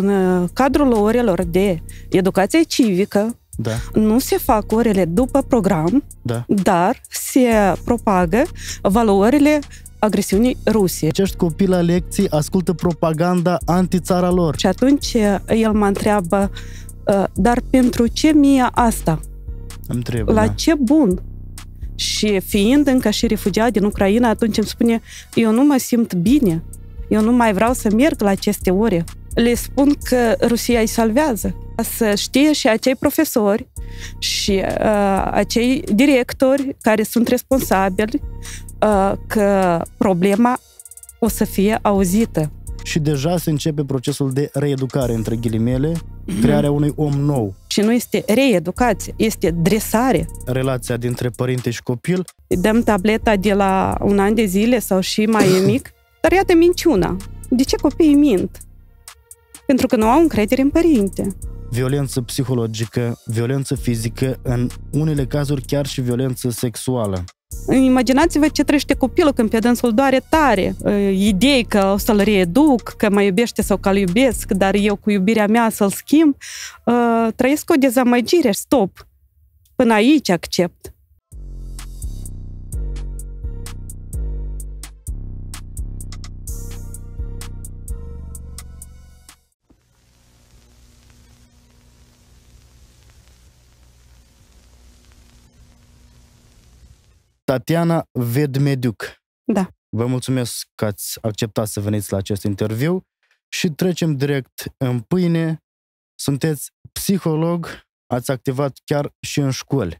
în uh, cadrul orelor de educație civică, da. Nu se fac orele după program, da. dar se propagă valorile agresiunii rusie. Acești copii la lecții ascultă propaganda anti-țara lor. Și atunci uh, el mă întreabă, uh, dar pentru ce mie asta? Îmi trebuie, la da. ce bun? Și fiind încă și refugiat din Ucraina, atunci îmi spune, eu nu mă simt bine, eu nu mai vreau să merg la aceste ore le spun că Rusia îi salvează. Să știe și acei profesori și uh, acei directori care sunt responsabili uh, că problema o să fie auzită. Și deja se începe procesul de reeducare, între ghilimele, crearea unui om nou. Și nu este reeducație, este dresare. Relația dintre părinte și copil. Dăm tableta de la un an de zile sau și mai mic, dar iată minciuna. De ce copiii mint? pentru că nu au încredere în părinte. Violență psihologică, violență fizică, în unele cazuri chiar și violență sexuală. Imaginați-vă ce trăiește copilul când pe dânsul doare tare. Idei că o să-l reeduc, că mă iubește sau că l iubesc, dar eu cu iubirea mea să-l schimb. Trăiesc o dezamăgire, stop. Până aici accept. Tatiana Vedmediuc. Da. Vă mulțumesc că ați acceptat să veniți la acest interviu și trecem direct în pâine. Sunteți psiholog, ați activat chiar și în școli.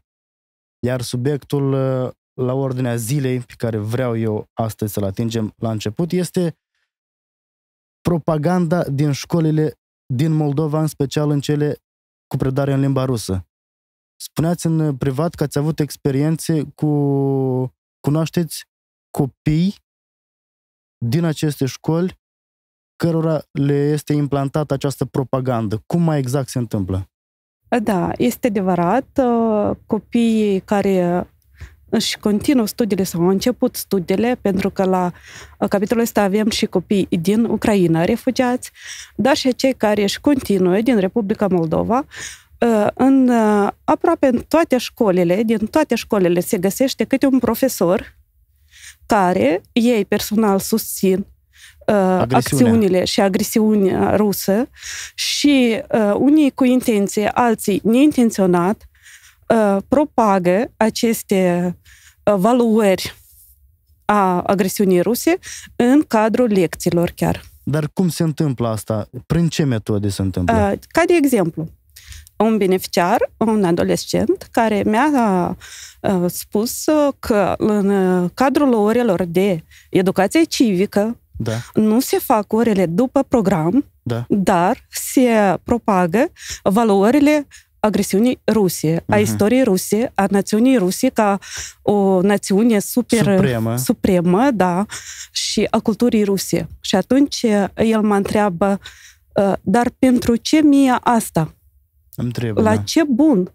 Iar subiectul uh, la ordinea zilei pe care vreau eu astăzi să-l atingem la început este propaganda din școlile din Moldova, în special în cele cu predare în limba rusă. Spuneați în privat că ați avut experiențe cu, cunoașteți copii din aceste școli cărora le este implantată această propagandă. Cum mai exact se întâmplă? Da, este adevărat. Ă, copiii care își continuă studiile sau au început studiile, pentru că la capitolul ăsta avem și copii din Ucraina refugiați, dar și cei care își continuă din Republica Moldova, în uh, aproape în toate școlile, din toate școlile se găsește câte un profesor care ei personal susțin uh, acțiunile și agresiunea rusă și uh, unii cu intenție, alții neintenționat, uh, propagă aceste uh, valori a agresiunii ruse în cadrul lecțiilor chiar. Dar cum se întâmplă asta? Prin ce metode se întâmplă? Uh, ca de exemplu, un beneficiar, un adolescent, care mi-a uh, spus uh, că în uh, cadrul orelor de educație civică da. nu se fac orele după program, da. dar se propagă valorile agresiunii ruse, uh-huh. a mhm. istoriei ruse, a națiunii ruse ca o națiune super supremă, supremă da, și a culturii ruse. Și atunci el mă întreabă, dar pentru ce mie asta? Îmi trebuie, la da. ce bun?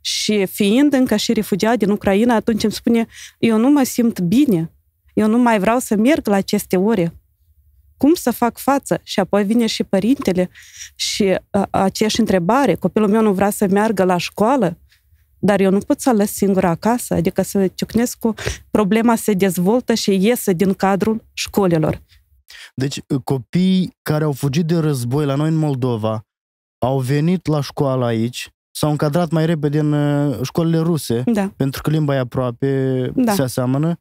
Și fiind încă și refugiat din Ucraina, atunci îmi spune, eu nu mă simt bine, eu nu mai vreau să merg la aceste ore. Cum să fac față? Și apoi vine și părintele și a, aceeași întrebare, copilul meu nu vrea să meargă la școală, dar eu nu pot să-l las singur acasă, adică să ciocnesc cu problema se dezvoltă și iese din cadrul școlilor. Deci copiii care au fugit de război la noi în Moldova au venit la școală aici, s-au încadrat mai repede în uh, școlile ruse, da. pentru că limba e aproape, da. se aseamănă,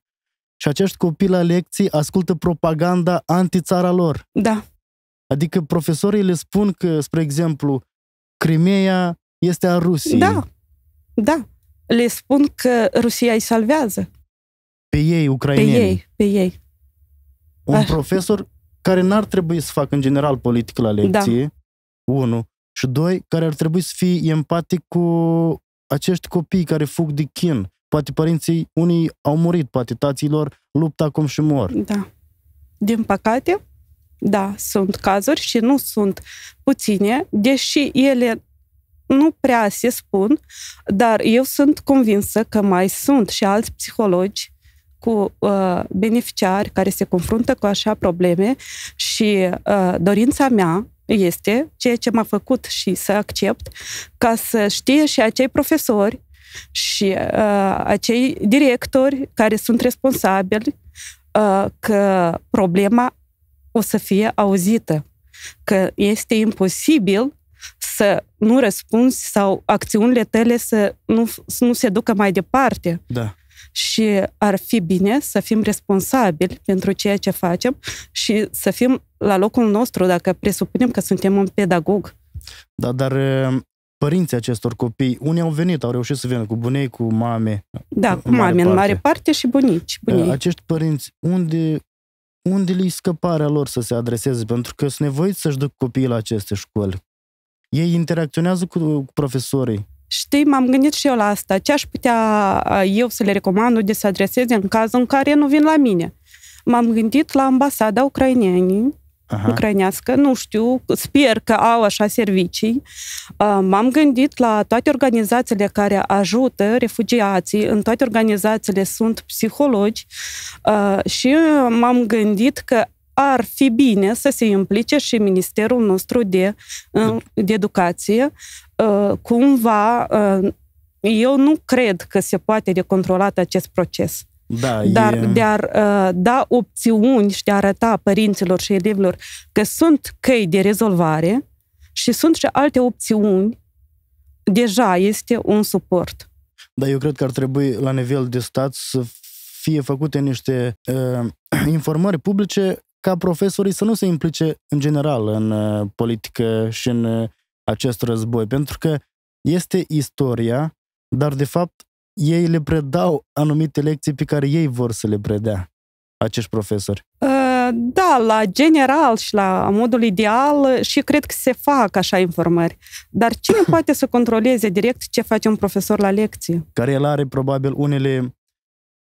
și acești copii la lecții ascultă propaganda anti-țara lor. Da. Adică profesorii le spun că, spre exemplu, Crimea este a Rusiei. Da, da. Le spun că Rusia îi salvează. Pe ei, ucraineni. Pe ei, pe ei. Un Așa. Ah. profesor care n-ar trebui să facă în general politică la da. lecție, da. unu, și doi, care ar trebui să fie empatic cu acești copii care fug de chin. Poate părinții, unii au murit, poate lor luptă acum și mor. Da. Din păcate, da, sunt cazuri și nu sunt puține, deși ele nu prea se spun, dar eu sunt convinsă că mai sunt și alți psihologi cu uh, beneficiari care se confruntă cu așa probleme și uh, dorința mea este ceea ce m-a făcut și să accept ca să știe și acei profesori și uh, acei directori care sunt responsabili uh, că problema o să fie auzită, că este imposibil să nu răspunzi sau acțiunile tale să nu, să nu se ducă mai departe. Da și ar fi bine să fim responsabili pentru ceea ce facem și să fim la locul nostru, dacă presupunem că suntem un pedagog. Da, dar părinții acestor copii, unii au venit, au reușit să vină cu bunei, cu mame. Da, cu mame parte. în mare parte și bunici. Bunii. Acești părinți, unde, unde li scăparea lor să se adreseze? Pentru că sunt nevoiți să-și duc copiii la aceste școli. Ei interacționează cu profesorii. Știi, m-am gândit și eu la asta. Ce aș putea eu să le recomand unde să adreseze în cazul în care nu vin la mine? M-am gândit la ambasada ucraineană, Aha. ucrainească, nu știu, sper că au așa servicii. M-am gândit la toate organizațiile care ajută refugiații, în toate organizațiile sunt psihologi și m-am gândit că ar fi bine să se implice și Ministerul nostru de, uh, da. de Educație uh, cumva. Uh, eu nu cred că se poate de controlat acest proces. Da, dar e... de a da opțiuni și de a arăta părinților și elevilor că sunt căi de rezolvare și sunt și alte opțiuni, deja este un suport. Da, eu cred că ar trebui la nivel de stat să fie făcute niște uh, informări publice ca profesorii să nu se implice în general în uh, politică și în uh, acest război, pentru că este istoria, dar de fapt ei le predau anumite lecții pe care ei vor să le predea acești profesori. Uh, da, la general și la modul ideal și cred că se fac așa informări. Dar cine poate să controleze direct ce face un profesor la lecție? Care el are probabil unele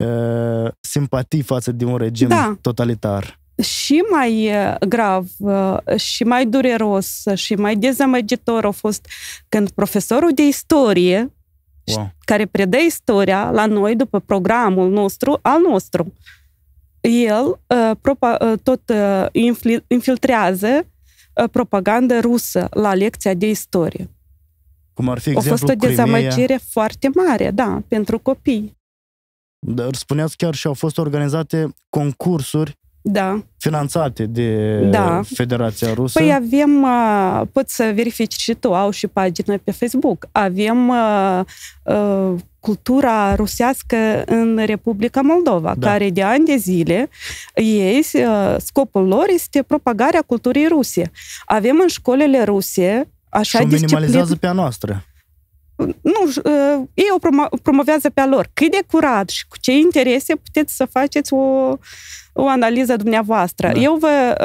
uh, simpatii față de un regim da. totalitar și mai uh, grav uh, și mai dureros și mai dezamăgitor a fost când profesorul de istorie, wow. care predă istoria la noi după programul nostru, al nostru, el uh, tot infiltrează propagandă rusă la lecția de istorie. Cum ar fi A fost o dezamăgire Crimea. foarte mare, da, pentru copii. Dar spuneați chiar și au fost organizate concursuri da. Finanțate de da. Federația Rusă. Păi avem, uh, poți să verifici și tu, au și pagina pe Facebook. Avem uh, uh, cultura rusească în Republica Moldova, da. care de ani de zile, ei, uh, scopul lor este propagarea culturii ruse. Avem în școlile ruse așa și disciplin... minimalizează pe a noastră nu, ă, ei o promo- promovează pe a lor. Cât de curat și cu ce interese puteți să faceți o, o analiză dumneavoastră. Da. Eu vă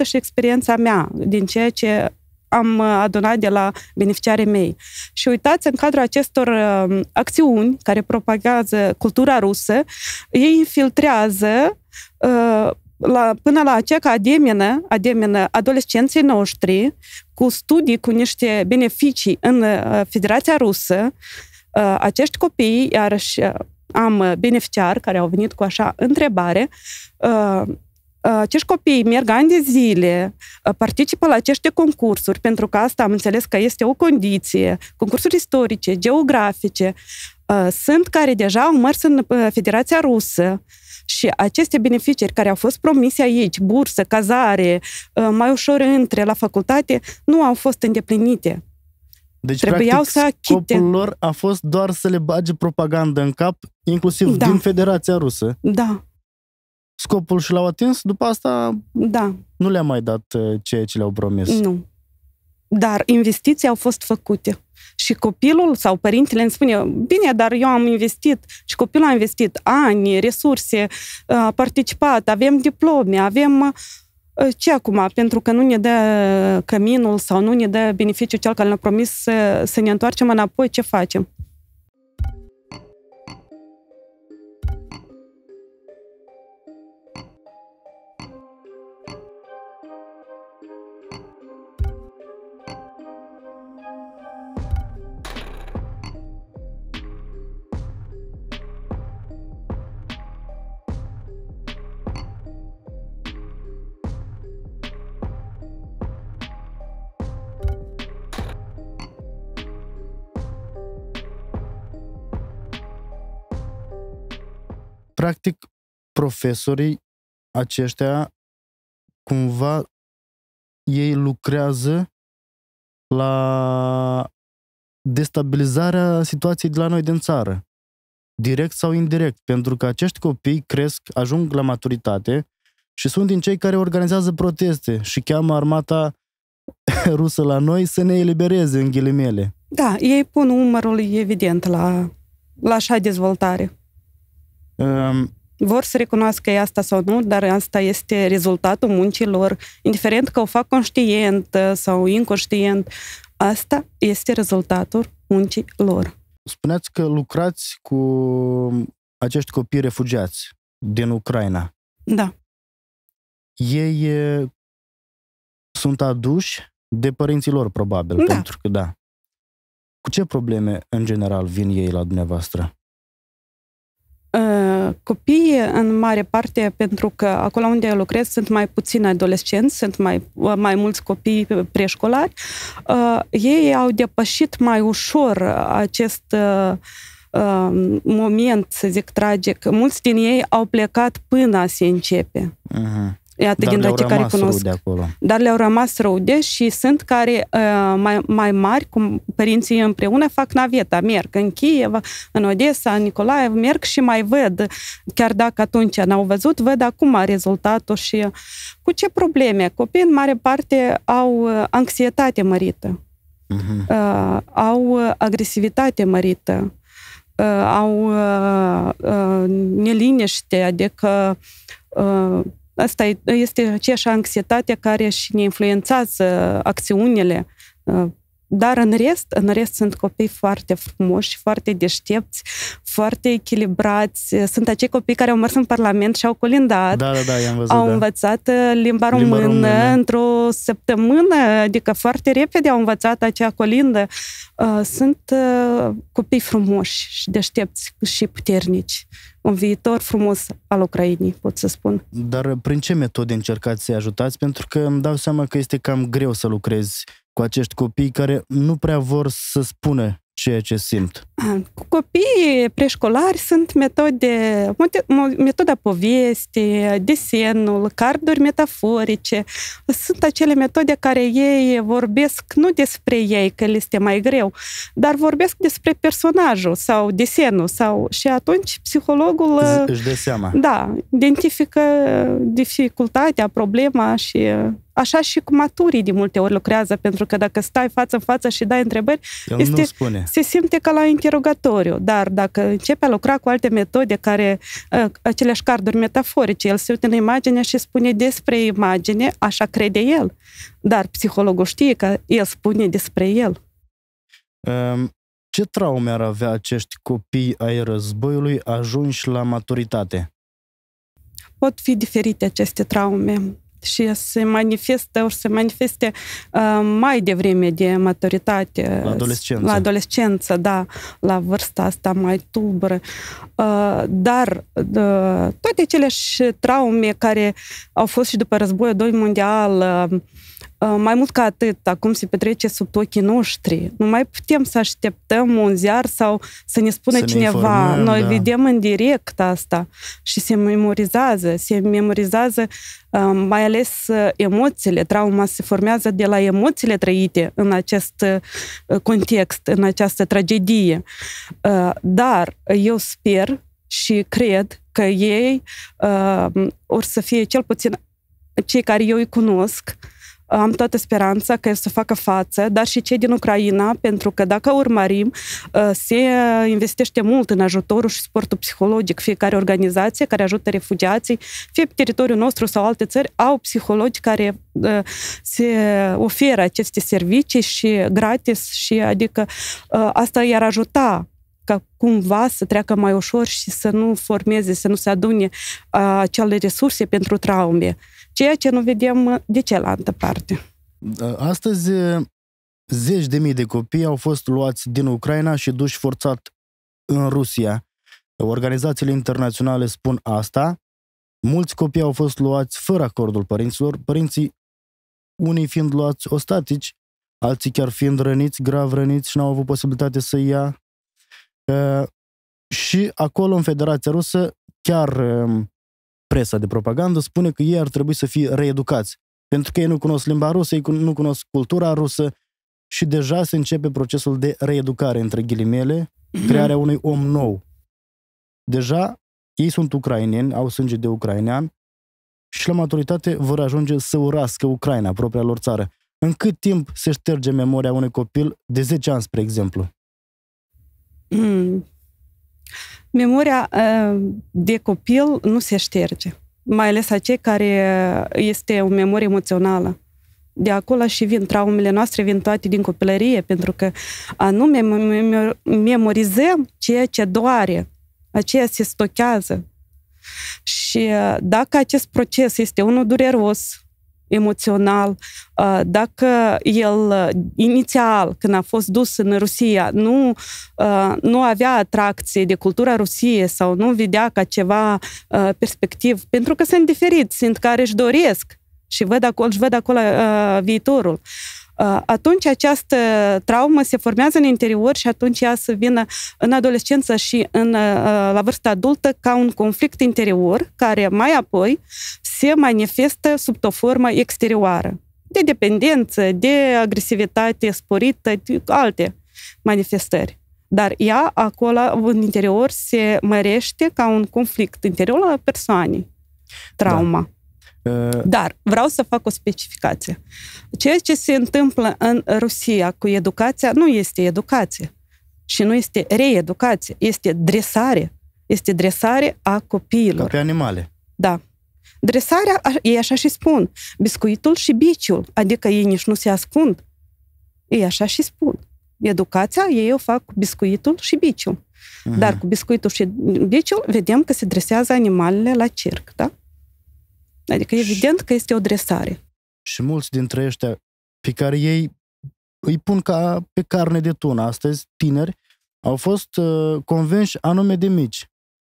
ă, și experiența mea din ceea ce am ă, adunat de la beneficiarii mei. Și uitați, în cadrul acestor uh, acțiuni care propagează cultura rusă, ei infiltrează uh, la, până la acea că ademenă, ademenă adolescenții noștri cu studii, cu niște beneficii în uh, Federația Rusă, uh, acești copii, iarăși uh, am beneficiari care au venit cu așa întrebare, acești copii merg ani de zile, participă la aceste concursuri, pentru că asta am înțeles că este o condiție, concursuri istorice, geografice, sunt care deja au mers în Federația Rusă, și aceste beneficii care au fost promise aici, bursă, cazare, uh, mai ușor între la facultate, nu au fost îndeplinite. Deci, Trebuiau practic, să achite. scopul lor a fost doar să le bage propagandă în cap, inclusiv da. din Federația Rusă. Da. Scopul și l-au atins, după asta da. nu le-a mai dat uh, ceea ce le-au promis. Nu. Dar investiții au fost făcute și copilul sau părintele îmi spune, bine, dar eu am investit și copilul a investit ani, resurse, a participat, avem diplome, avem ce acum? Pentru că nu ne dă căminul sau nu ne dă beneficiul cel care ne-a promis să, să ne întoarcem înapoi, ce facem? practic, profesorii aceștia cumva ei lucrează la destabilizarea situației de la noi din țară, direct sau indirect, pentru că acești copii cresc, ajung la maturitate și sunt din cei care organizează proteste și cheamă armata rusă la noi să ne elibereze, în ghilimele. Da, ei pun umărul evident la, la așa dezvoltare. Ehm, Vor să recunoască asta sau nu, dar asta este rezultatul muncilor, indiferent că o fac conștient ă, sau inconștient, asta este rezultatul muncii lor. Spuneați că lucrați cu acești copii refugiați din Ucraina. Da. Ei sunt aduși de părinții lor, probabil, da. pentru că da. Cu ce probleme, în general, vin ei la dumneavoastră? Uh, copiii, în mare parte, pentru că acolo unde eu lucrez sunt mai puțini adolescenți, sunt mai, uh, mai mulți copii preșcolari, uh, ei au depășit mai ușor acest moment, să zic, tragic. Mulți din ei au plecat până se începe. Uh-huh. Iată, din toate care cunosc. Acolo. Dar le-au rămas raude și sunt care uh, mai, mai mari, cum părinții împreună, fac naveta, merg în Kiev, în Odessa, în Nicolaev, merg și mai văd. Chiar dacă atunci n-au văzut, văd acum rezultatul și cu ce probleme. Copiii, în mare parte, au uh, anxietate mărită, uh-huh. uh, au uh, agresivitate mărită, uh, au uh, uh, neliniște, adică uh, Asta este aceeași anxietate care și ne influențează acțiunile uh, dar în rest, în rest sunt copii foarte frumoși, foarte deștepți, foarte echilibrați. Sunt acei copii care au mers în Parlament și au colindat. Da, da, da, i-am văzut, au da. învățat uh, limba română, limba română într-o săptămână, adică foarte repede au învățat acea colindă. Uh, sunt uh, copii frumoși și deștepți și puternici. Un viitor frumos al Ucrainei, pot să spun. Dar prin ce metode încercați să-i ajutați? Pentru că îmi dau seama că este cam greu să lucrezi cu acești copii care nu prea vor să spună ceea ce simt? Cu copiii preșcolari sunt metode, metoda poveste, desenul, carduri metaforice. Sunt acele metode care ei vorbesc nu despre ei, că le este mai greu, dar vorbesc despre personajul sau desenul. Sau, și atunci psihologul... Uh, își dă seama. Da, identifică dificultatea, problema și uh, Așa și cu maturii de multe ori lucrează, pentru că dacă stai față în față și dai întrebări, este, spune. se simte ca la interogatoriu. Dar dacă începe a lucra cu alte metode care, ă, aceleași carduri metaforice, el se uită în imagine și spune despre imagine, așa crede el. Dar psihologul știe că el spune despre el. Ehm, ce traume ar avea acești copii ai războiului ajunși la maturitate? Pot fi diferite aceste traume și se manifestă, ori se manifeste uh, mai devreme de maturitate. La adolescență. La adolescență, da, la vârsta asta mai tubră. Uh, dar uh, toate aceleași traume care au fost și după războiul 2 mondial, uh, Э, mai mult ca atât, acum se petrece sub ochii noștri. Nu mai putem să așteptăm un ziar sau să ne spună să cineva. Ne informăm, Noi da. vedem în direct asta și se memorizează, se memorizează uh, mai ales uh, emoțiile. Trauma se formează de la emoțiile trăite în acest uh, context, în această tragedie. Dar eu sper și cred că ei uh, or să fie cel puțin cei care eu îi cunosc, uh, am toată speranța că să facă față, dar și cei din Ucraina, pentru că dacă urmărim, uh, se investește mult în ajutorul și suportul psihologic. Fiecare organizație care ajută refugiații, fie pe teritoriul nostru sau alte țări, au psihologi care uh, se oferă aceste servicii și gratis și adică uh, asta i-ar ajuta ca cumva să treacă mai ușor și să nu formeze, să nu se adune acele resurse pentru traume ceea ce nu vedem uh, de cealaltă parte. Da, astăzi, uh, zeci de mii de copii au fost luați din Ucraina și duși forțat în Rusia. Organizațiile internaționale spun asta. Mulți copii au fost luați fără acordul părinților, părinții unii fiind luați ostatici, alții chiar fiind răniți, grav răniți și n-au avut posibilitate să ia. E, uh, și acolo, în Federația Rusă, chiar e, um, presa de propagandă spune că ei ar trebui să fie reeducați, pentru că ei nu cunosc limba rusă, ei nu cunosc cultura rusă și deja se începe procesul de reeducare, între ghilimele, mhm. crearea unui om nou. Deja ei sunt ucraineni, au sânge de ucrainean și la maturitate vor ajunge să urască Ucraina, propria lor țară. În cât timp se șterge memoria unui copil de 10 ani, spre exemplu? Mm memoria uh, de copil nu se șterge, mai ales a cei care uh, este o memorie emoțională. De acolo și vin traumele noastre, vin toate din copilărie, pentru că anume memorizăm ceea ce doare, aceea se stochează. Și uh, dacă acest proces este unul dureros, emoțional, uh, dacă el uh, inițial, când a fost dus în Rusia, nu, uh, nu avea atracție de cultura rusie sau nu vedea ca ceva perspectiv, pentru că sunt diferiți, sunt care își doresc și văd acolo, își văd acolo viitorul. Uh, atunci această traumă se formează în interior și atunci ea să vină în adolescență și în, uh, uh, la vârsta adultă ca un conflict interior care mai apoi se manifestă sub o formă exterioară de dependență, de agresivitate sporită, alte manifestări. Dar ea acolo, în interior, se mărește ca un conflict interior al persoanei. Da. Trauma. Da. Uh, Dar vreau să fac o specificație. Ceea ce se întâmplă în Rusia cu educația nu este educație și nu este reeducație, este dresare. Este dresare a copiilor. Ca pe animale. Da. Dresarea, ei așa și spun, biscuitul și biciul, adică ei nici nu se ascund. Ei așa și spun. Educația ei o fac cu biscuitul și biciul. Uh-huh. Dar mhm. cu biscuitul și biciul vedem că se dresează animalele la circ, da? Adică evident că este o dresare. Și mulți dintre ăștia pe care ei îi pun ca pe carne de tun astăzi, tineri, au fost uh, convinși anume de mici.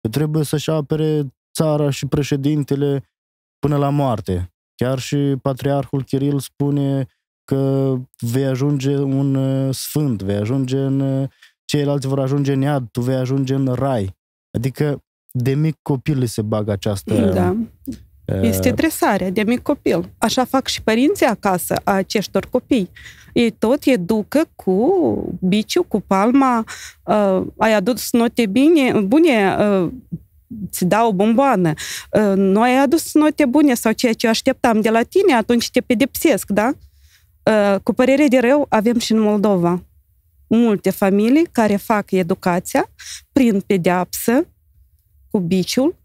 Că trebuie să-și apere țara și președintele până la moarte. Chiar și patriarhul Kiril spune că vei ajunge un uh, sfânt, vei ajunge în... Uh, ceilalți vor ajunge în iad, tu vei ajunge în rai. Adică de mic copil se bagă această... Da. Este dresarea de mic copil. Așa fac și părinții acasă a aceștor copii. Ei tot educă cu biciu, cu palma, uh, ai adus note bine, bune, uh, ți dau o bomboană. Uh, nu ai adus note bune sau ceea ce așteptam de la tine, atunci te pedepsesc, da? Uh, cu părere de rău, avem și în Moldova multe familii care fac educația prin pedeapsă, cu biciul,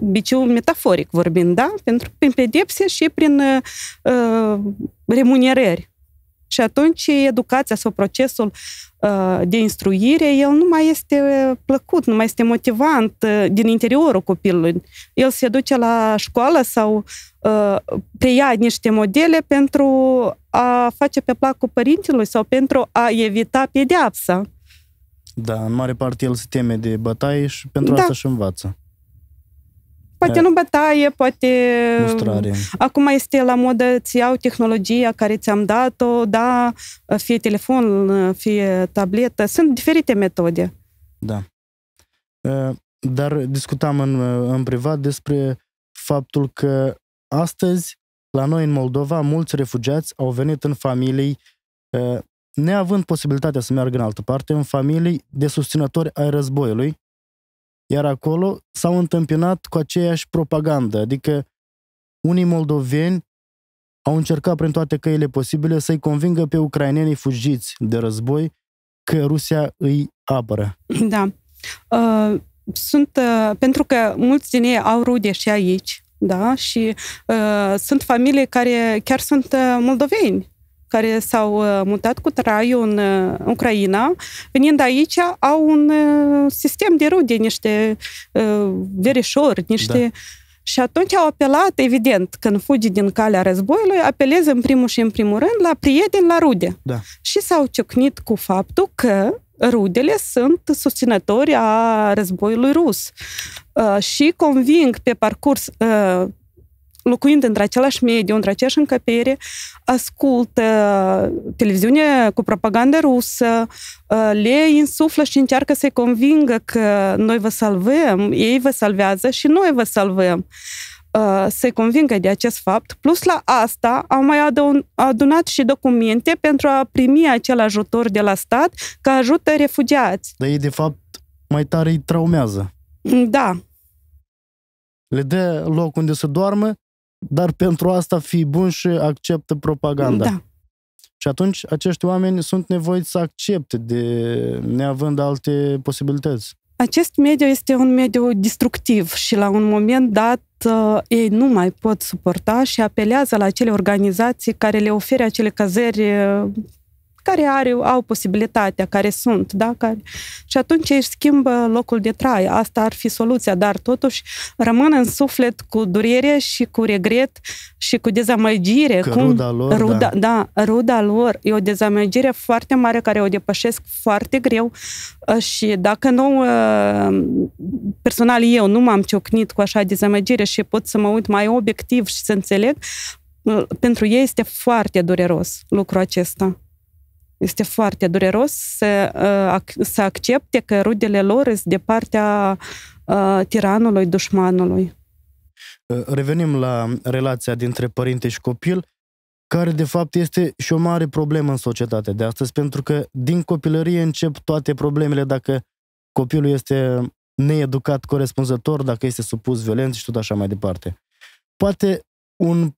biciu metaforic vorbind, da? Pentru, prin pedepse și prin uh, uh remunerări. Și atunci educația sau procesul uh, de instruire, el nu mai este plăcut, nu mai este motivant uh, din interiorul copilului. El se duce la școală sau uh, preia niște modele pentru a face pe placul părintelui sau pentru a evita pedeapsa. Da, în mare parte el se teme de bătaie și pentru da. asta și învață. Poate da. nu bătaie, poate... Mustrare. Acum este la modă, ți iau tehnologia care ți-am dat-o, da, fie telefon, fie tabletă. Sunt diferite metode. Da. Dar discutam în, în privat despre faptul că astăzi, la noi în Moldova, mulți refugiați au venit în familii neavând posibilitatea să meargă în altă parte, în familii de susținători ai războiului, iar acolo s-au întâmpinat cu aceeași propagandă, adică unii moldoveni au încercat prin toate căile posibile să-i convingă pe ucrainenii fugiți de război că Rusia îi apără. Da. Uh, sunt, uh, pentru că mulți din ei au rude și aici, da, și uh, sunt familii care chiar sunt uh, moldoveni, care s-au uh, mutat cu traiu în uh, Ucraina, venind aici, au un uh, sistem de rude, niște verișori, niște... Da. Și atunci au apelat, evident, când fugi din calea războiului, apelezi în primul și în primul rând la prieteni, la rude. Da. Și s-au ciocnit cu faptul că rudele sunt susținători a războiului rus. Uh, și conving pe parcurs uh, locuind într-același mediu, într-aceeași încăpere, ascultă televiziune cu propagandă rusă, uh, le insuflă și încearcă să-i convingă că noi vă salvăm, ei vă salvează și noi vă salvăm uh, să-i convingă de acest fapt. Plus la asta au mai adunat și documente pentru a primi acel ajutor de la stat că ajută refugiați. Dar ei, de fapt, mai tare îi traumează. Da. Le dă loc unde să doarmă dar pentru asta fii bun și acceptă propaganda. Da. Și atunci acești oameni sunt nevoiți să accepte, de, neavând alte posibilități. Acest mediu este un mediu destructiv și la un moment dat uh, ei nu mai pot suporta și apelează la acele organizații care le oferă acele cazări uh, care are, au posibilitatea, care sunt, da? Care... Și atunci ei schimbă locul de trai. Asta ar fi soluția, dar totuși rămân în suflet cu durere și cu regret și cu dezamăgire. Că cum ruda lor, ruda, da. da. ruda lor. E o dezamăgire foarte mare care o depășesc foarte greu ă, și dacă nu, ă, personal eu nu m-am ciocnit cu așa dezamăgire și pot să mă uit mai obiectiv și să înțeleg, ă, pentru ei este foarte dureros lucrul acesta este foarte dureros să, uh, să accepte că rudele lor sunt de partea uh, tiranului, dușmanului. Uh, revenim la relația dintre părinte și copil, care de fapt este și o mare problemă în societatea de astăzi, pentru că din copilărie încep toate problemele dacă copilul este needucat corespunzător, dacă este supus violent și tot așa mai departe. Poate un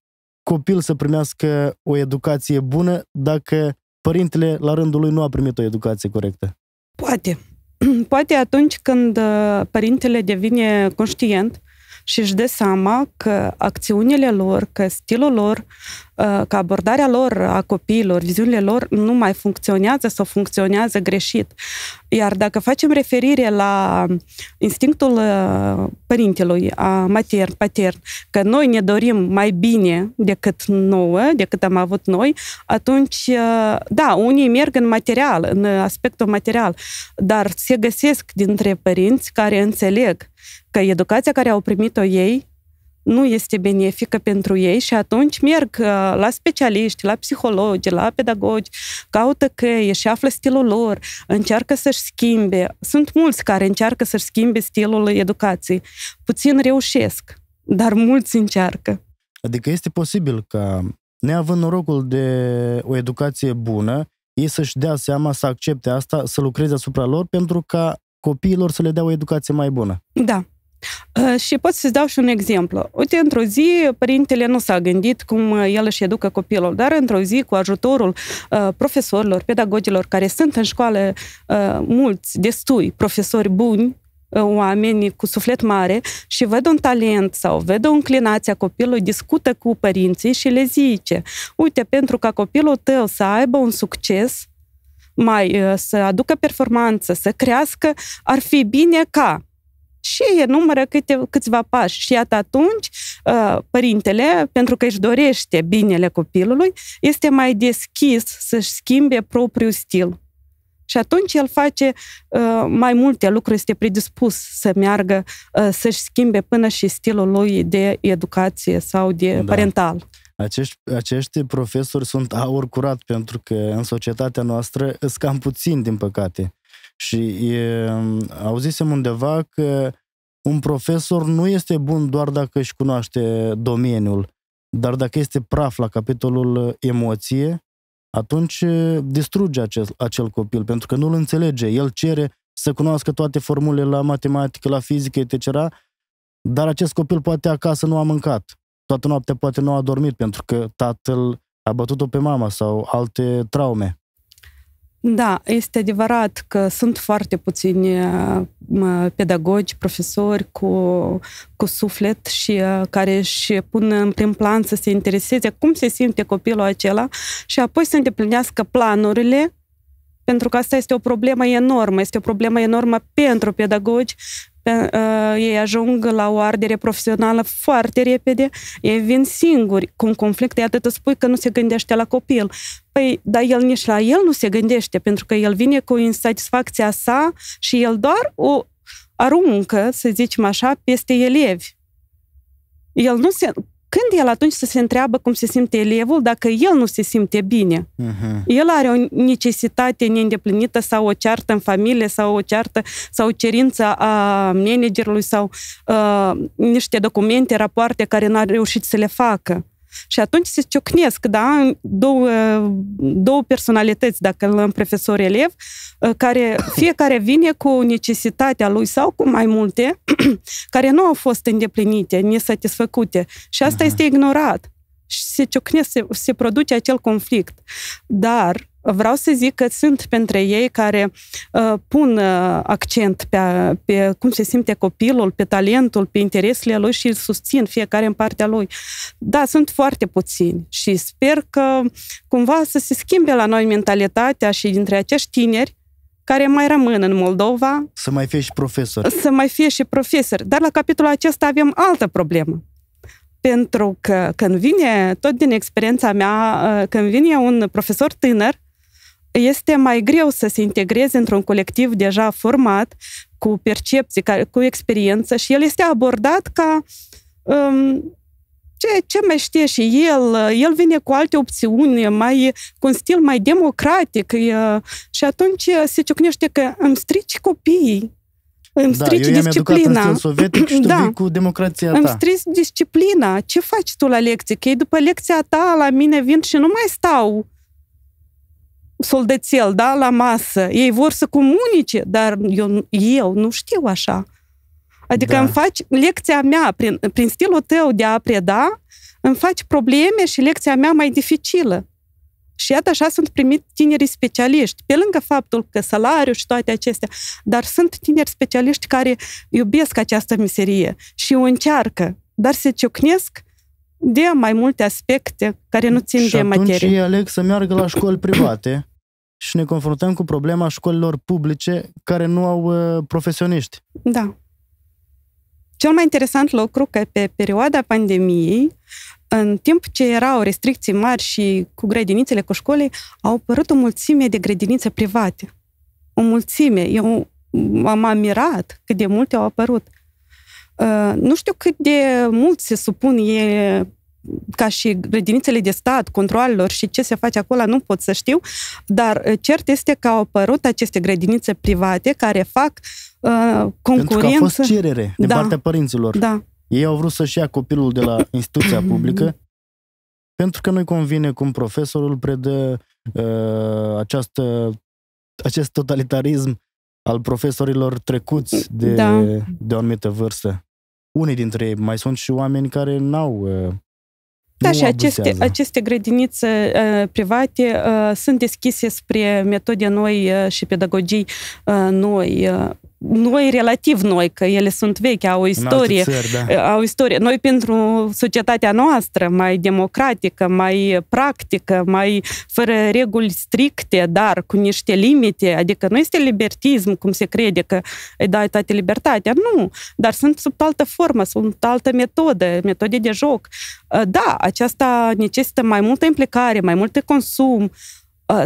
copil să primească o educație bună dacă părintele, la rândul lui, nu a primit o educație corectă? Poate. Poate atunci când uh, părintele devine conștient și își dă seama că acțiunile lor, că stilul lor Uh, că abordarea lor a copiilor, viziunile lor nu mai funcționează sau funcționează greșit. Iar dacă facem referire la instinctul uh, părintelui a matern, patern, că noi ne dorim mai bine decât nouă, decât am avut noi, atunci, uh, da, unii merg în material, în aspectul material, dar se găsesc dintre părinți care înțeleg că educația care au primit-o ei nu este benefică pentru ei și atunci merg uh, la specialiști, la psihologi, la pedagogi, caută căi și află stilul lor, încearcă să-și schimbe. Sunt mulți care încearcă să-și schimbe stilul educației. Puțin reușesc, dar mulți încearcă. Adică este posibil ca, neavând norocul de o educație bună, ei să-și dea seama să accepte asta, să lucreze asupra lor pentru ca copiilor să le dea o educație mai bună. Da, Ă, și pot să-ți dau și un exemplu. Uite, într-o zi, părintele nu s-a gândit cum ă, el își educă copilul, dar într-o zi, cu ajutorul uh, profesorilor, pedagogilor care sunt în școală, uh, mulți, destui, profesori buni, oameni cu suflet mare și văd un talent sau văd o înclinație a copilului, discută cu părinții și le zice, uite, pentru ca copilul tău să aibă un succes, mai să aducă performanță, să crească, ar fi bine ca și enumeră câte, câțiva pași. Și iată atunci, ă, părintele, pentru că își dorește binele copilului, este mai deschis să-și schimbe propriul stil. Și atunci el face ă, mai multe lucruri, este predispus să meargă, ă, să-și schimbe până și stilul lui de educație sau de da. parental. Acești, acești profesori sunt aur curat pentru că în societatea noastră sunt cam puțini, din păcate. Și e, auzisem undeva că un profesor nu este bun doar dacă își cunoaște domeniul, dar dacă este praf la capitolul uh, emoție, atunci uh, distruge acest, acel copil, pentru că nu-l înțelege. El cere să cunoască toate formulele la matematică, la fizică, etc., dar acest copil poate acasă nu a mâncat. Toată noaptea poate nu a dormit pentru că tatăl a bătut-o pe mama sau alte traume. Da, este adevărat că sunt foarte puțini uh, pedagogi, profesori cu, cu suflet și uh, care își pun în prim plan să se intereseze cum se simte copilul acela și apoi să îndeplinească planurile pentru că asta este o problemă enormă, este o problemă enormă pentru pedagogi, Uh, ei ajung la o ardere profesională foarte repede, ei vin singuri cu un conflict, de atât spui că nu se gândește la copil. Păi, dar el nici la el nu se gândește, pentru că el vine cu insatisfacția sa și el doar o aruncă, să zicem așa, peste elevi. El nu se, când el atunci să se întreabă cum se simte elevul, dacă el nu se simte bine. Uh-huh. El are o necesitate neîndeplinită sau o ceartă în familie sau o ceartă sau o cerință a managerului sau uh, niște documente, rapoarte care n-a reușit să le facă. Și atunci se ciocnesc, da, două, două personalități, dacă îl am profesor-elev, ă, care fiecare vine cu necesitatea lui sau cu mai multe, care nu au fost îndeplinite, nesatisfăcute. Și asta Aha. este ignorat și se ciocnesc, se, se produce acel conflict. Dar vreau să zic că sunt pentru ei care uh, pun uh, accent pe, pe cum se simte copilul, pe talentul, pe interesele lui și îl susțin fiecare în partea lui. Da, sunt foarte puțini și sper că cumva să se schimbe la noi mentalitatea și dintre acești tineri care mai rămân în Moldova. Să mai fie și profesor Să mai fie și profesor. Dar la capitolul acesta avem altă problemă pentru că când vine, tot din experiența mea, uh, când vine un profesor tânăr, este mai greu să se integreze într-un colectiv deja format, cu percepții, cu experiență și el este abordat ca um, ce, ce mai știe și el, el vine cu alte opțiuni, mai, cu un stil mai democratic e, și atunci se ciocnește că îmi strici copiii. Îmi da, strici da, eu disciplina. Eu sovietic și tu da. vii cu democrația Îmi strici disciplina. Ce faci tu la lecție? Că ei după lecția ta la mine vin și nu mai stau soldețel, da, la masă. Ei vor să comunice, dar eu, eu nu știu așa. Adică da. îmi faci lecția mea, prin, prin stilul tău de a preda, îmi faci probleme și lecția mea mai dificilă. Și iată așa sunt primit tinerii specialiști, pe lângă faptul că salariul și toate acestea, dar sunt tineri specialiști care iubesc această miserie și o încearcă, dar se ciocnesc de mai multe aspecte care nu țin și de materie. Și aleg să meargă la școli private și ne confruntăm cu problema școlilor publice care nu au uh, profesioniști. Da. Cel mai interesant lucru că pe perioada pandemiei în timp ce erau restricții mari și cu grădinițele, cu școli, au apărut o mulțime de grădinițe private. O mulțime. Eu am admirat cât de multe au apărut. Uh, nu știu cât de mult se supun e ca și grădinițele de stat, controlelor și ce se face acolo, nu pot să știu, dar uh, cert este că au apărut aceste grădinițe private care fac uh, concurență. Pentru că a fost cerere din da, partea părinților. Da, ei au vrut să-și ia copilul de la instituția publică pentru că nu-i convine cum profesorul predă uh, această, acest totalitarism al profesorilor trecuți de, da. de o anumită vârstă. Unii dintre ei mai sunt și oameni care n-au uh, da, și aceste, aceste grădinițe uh, private uh, sunt deschise spre metode noi uh, și pedagogii uh, noi. Uh, noi relativ noi, că ele sunt vechi, au o istorie. Țări, da. au istorie. Noi pentru societatea noastră mai democratică, mai practică, mai fără reguli stricte, dar cu niște limite, adică nu este libertism, cum se crede că îi dai toate libertatea, nu, dar sunt sub altă formă, sunt altă metodă, metode de joc. Da, aceasta necesită mai multă implicare, mai mult consum,